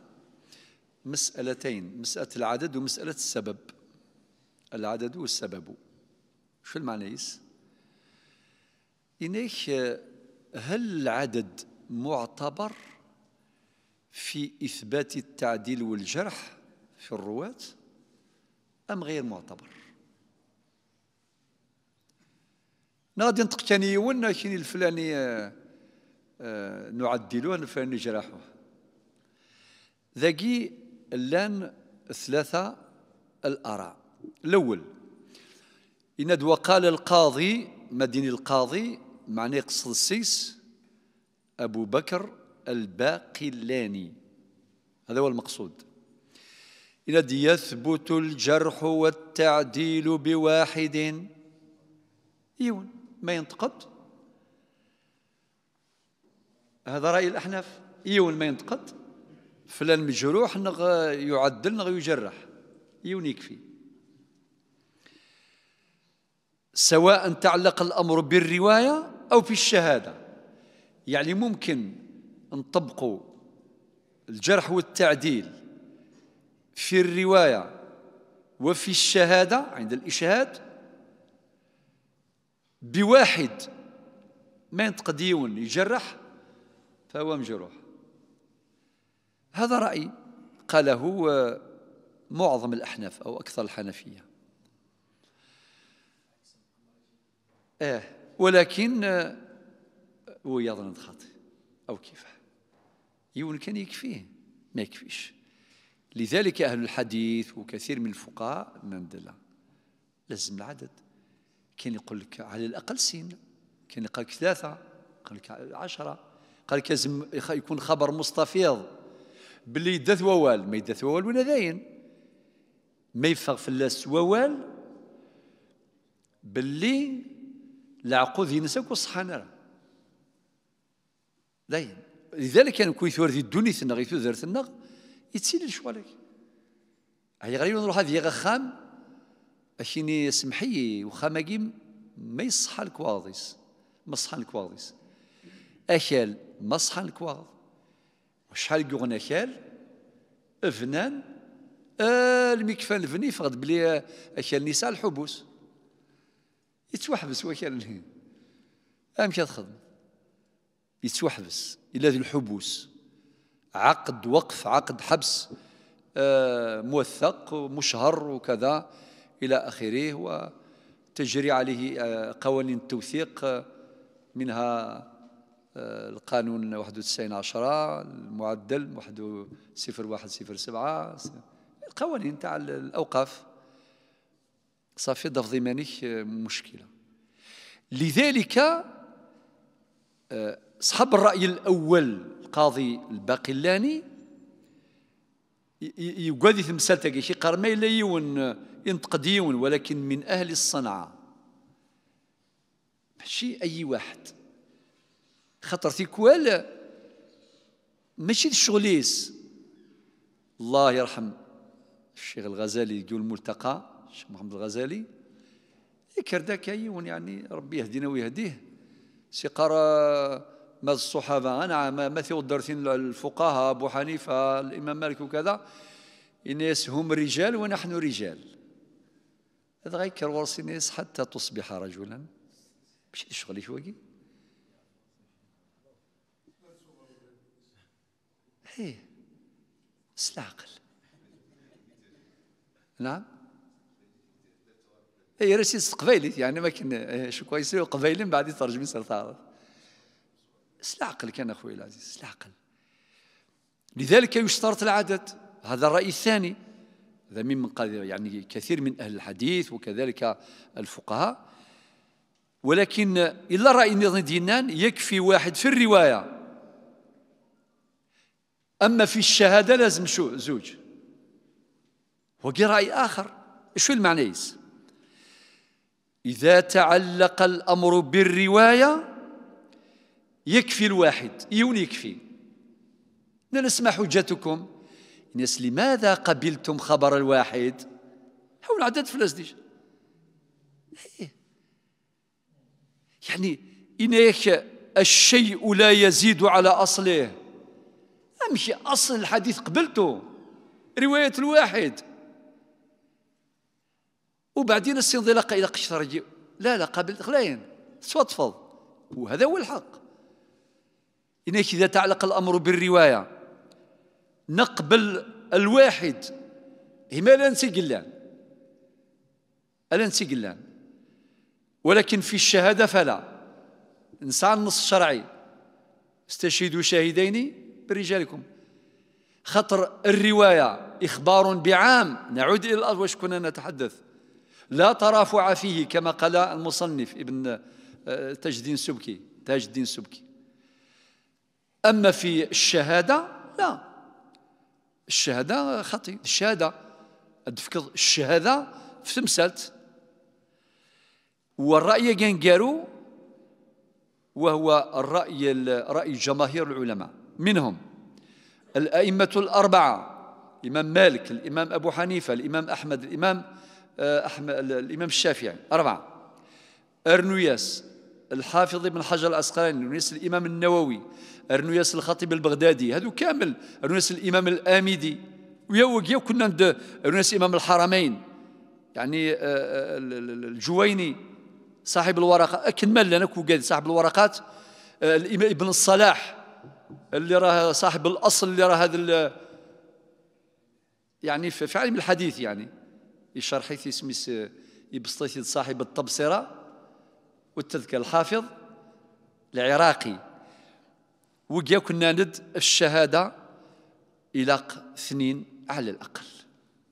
مسألتين مسألة العدد ومسألة السبب العدد والسبب شو المعنى يس؟ إنيك هل العدد معتبر في إثبات التعديل والجرح في الرواة أم غير معتبر نادي نطق كان يون كاين الفلاني آه، آه، نعدلوه الفلاني جرحوه ذاكي اللان ثلاثة الآراء الأول إن وقال القاضي مدين القاضي معني يقصد السيس أبو بكر الباقلاني هذا هو المقصود إلى يثبت الجرح والتعديل بواحد يون ما ينتقد هذا رأي الأحناف يون ما ينتقد فلان مجروح نغ يعدل نغ يجرح يون يكفي سواء تعلق الأمر بالرواية أو في الشهادة يعني ممكن نطبقوا الجرح والتعديل في الرواية وفي الشهادة عند الإشهاد بواحد ما ينتقديون يجرح فهو مجروح هذا رأي قاله معظم الأحناف أو أكثر الحنفية إيه، آه ولكن ويظن خاطئ أو كيفاه يقول كان يكفيه ما يكفيش لذلك أهل الحديث وكثير من الفقهاء نندلع لازم العدد كان يقول لك على الأقل سين كان يقول لك ثلاثة قال لك عشرة قال لك لازم يكون خبر مستفيض باللي يدث ووال ما يدث ووال ولا داين ما يفغ في اللاس ووال باللي العقود ينساك وصحانا نرى داين لذلك كان كوي ثورثي الدونيث نغ يثوذرت نغ يتسيل الشوالك هاي غير نروح هذه غخام أشيني سمحي وخاماكي ما يصحى الكواضيس ما يصحى الكواضيس اكل ما يصحى الكواض وشحال كوغن اكل فنان المكفان آه، الفني فقد بلي أشال نساء الحبوس يتوحبس وأشال الهين امشي تخدم يتوحبس إلا ذي الحبوس عقد وقف عقد حبس آه، موثق مشهر وكذا إلى آخره وتجري عليه آه، قوانين التوثيق آه، منها القانون 91 10 المعدل 0107 القوانين تاع الأوقاف صافي ضفضي مانيش مشكلة لذلك صحاب الرأي الأول القاضي الباقلاني يقادي تمثال تاقي شي قار ما يون ينطق ولكن من أهل الصنعة ماشي أي واحد خاطر كوال ماشي الشغليس الله يرحم الشيخ الغزالي يقول الملتقى الشيخ محمد الغزالي يكر ذاك يون يعني ربي يهدينا ويهديه سي قرا ماذا الصحابة نعم مثل الدرسين الفقهاء أبو حنيفة الإمام مالك وكذا الناس هم رجال ونحن رجال هذا غير كرورس الناس حتى تصبح رجلا مش شغلي شوي ايه سلاقل نعم اي رسيس قبيلي يعني ما كان إيه، شو كويس قبيلي بعد يترجم سرطان استعقل كان أخوي العزيز استعقل لذلك يشترط العدد هذا الرأي الثاني هذا ممن قال يعني كثير من أهل الحديث وكذلك الفقهاء ولكن إلا رأي نظام دينان يكفي واحد في الرواية أما في الشهادة لازم شو زوج وقي رأي آخر شو المعنى إذا تعلق الأمر بالرواية يكفي الواحد يوني يكفي نسمع حجتكم الناس لماذا قبلتم خبر الواحد حول عدد فلاس ديش إيه. يعني إنك الشيء لا يزيد على أصله أمشي أصل الحديث قبلته رواية الواحد وبعدين السنضلة إلى قشترجي لا لا قبلت خلاين تفضفض وهذا هو الحق إنك إذا تعلق الأمر بالرواية نقبل الواحد هما لا نسي قلان لا قلان ولكن في الشهادة فلا نسعى النص الشرعي استشهدوا شاهدين برجالكم خطر الرواية إخبار بعام نعود إلى الأرض واش كنا نتحدث لا ترافع فيه كما قال المصنف ابن آه، تاج الدين السبكي تاج الدين السبكي أما في الشهادة لا الشهادة خطي الشهادة أدفكر الشهادة في تمثلت والرأي قالوا وهو الرأي رأي جماهير العلماء منهم الأئمة الأربعة الإمام مالك الإمام أبو حنيفة الإمام أحمد الإمام آه، أحمد الإمام الشافعي أربعة أرنوياس الحافظ ابن حجر العسقلاني رنويس الإمام النووي رنويس الخطيب البغدادي هذو كامل رنويس الإمام الآمدي ويوك كنا عند رنويس إمام الحرمين يعني آه، آه، الجويني صاحب الورقة أكن مال لنا كوكاد صاحب الورقات آه، الإمام ابن الصلاح اللي راه صاحب الأصل اللي راه هذا يعني في علم الحديث يعني الشرحي سميس يبسطيتي صاحب التبصره والتذكر الحافظ العراقي وقيا كنا ند الشهادة إلى اثنين على الأقل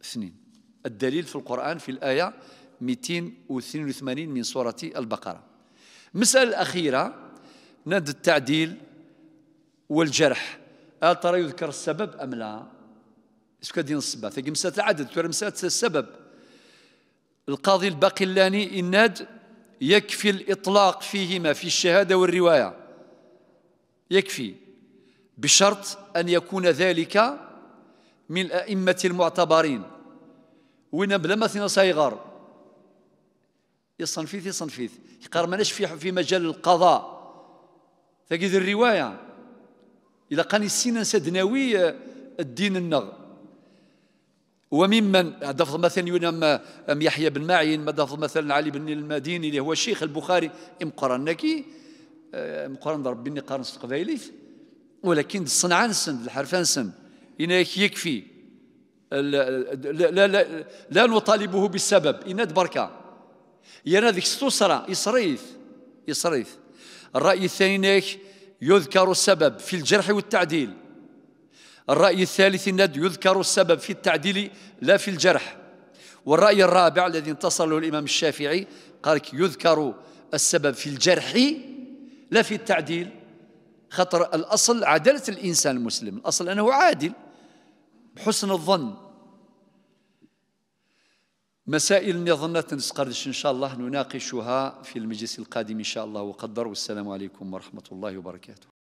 اثنين الدليل في القرآن في الآية 282 من سورة البقرة المسألة الأخيرة ند التعديل والجرح هل ترى يذكر السبب أم لا اسكو كدين السبب ثقي مسألة العدد مسألة السبب القاضي الباقلاني إناد يكفي الإطلاق فيهما في الشهادة والرواية يكفي بشرط أن يكون ذلك من الأئمة المعتبرين وين بلا ما ثنا صيغار يصنفيث يصنفيث يقار ماناش في في مجال القضاء تجد الرواية إلا قاني السين سدناوي الدين النغ وممن دفض مثلا يونم أم يحيى بن معين دفض مثلا علي بن المديني اللي هو الشيخ البخاري ام قرنكي آه، ام قرن ربي قرن قبايليث ولكن الصنعة نسند الحرفان نسند يكفي لا لا لا, لا نطالبه بالسبب إن بركة يانا ذيك ستسرى يصريف يصريف الرأي الثاني يذكر السبب في الجرح والتعديل الرأي الثالث الند يذكر السبب في التعديل لا في الجرح والرأي الرابع الذي انتصر له الإمام الشافعي قال يذكر السبب في الجرح لا في التعديل خطر الأصل عدالة الإنسان المسلم الأصل أنه عادل بحسن الظن مسائل نظنت نسقردش إن شاء الله نناقشها في المجلس القادم إن شاء الله وقدر والسلام عليكم ورحمة الله وبركاته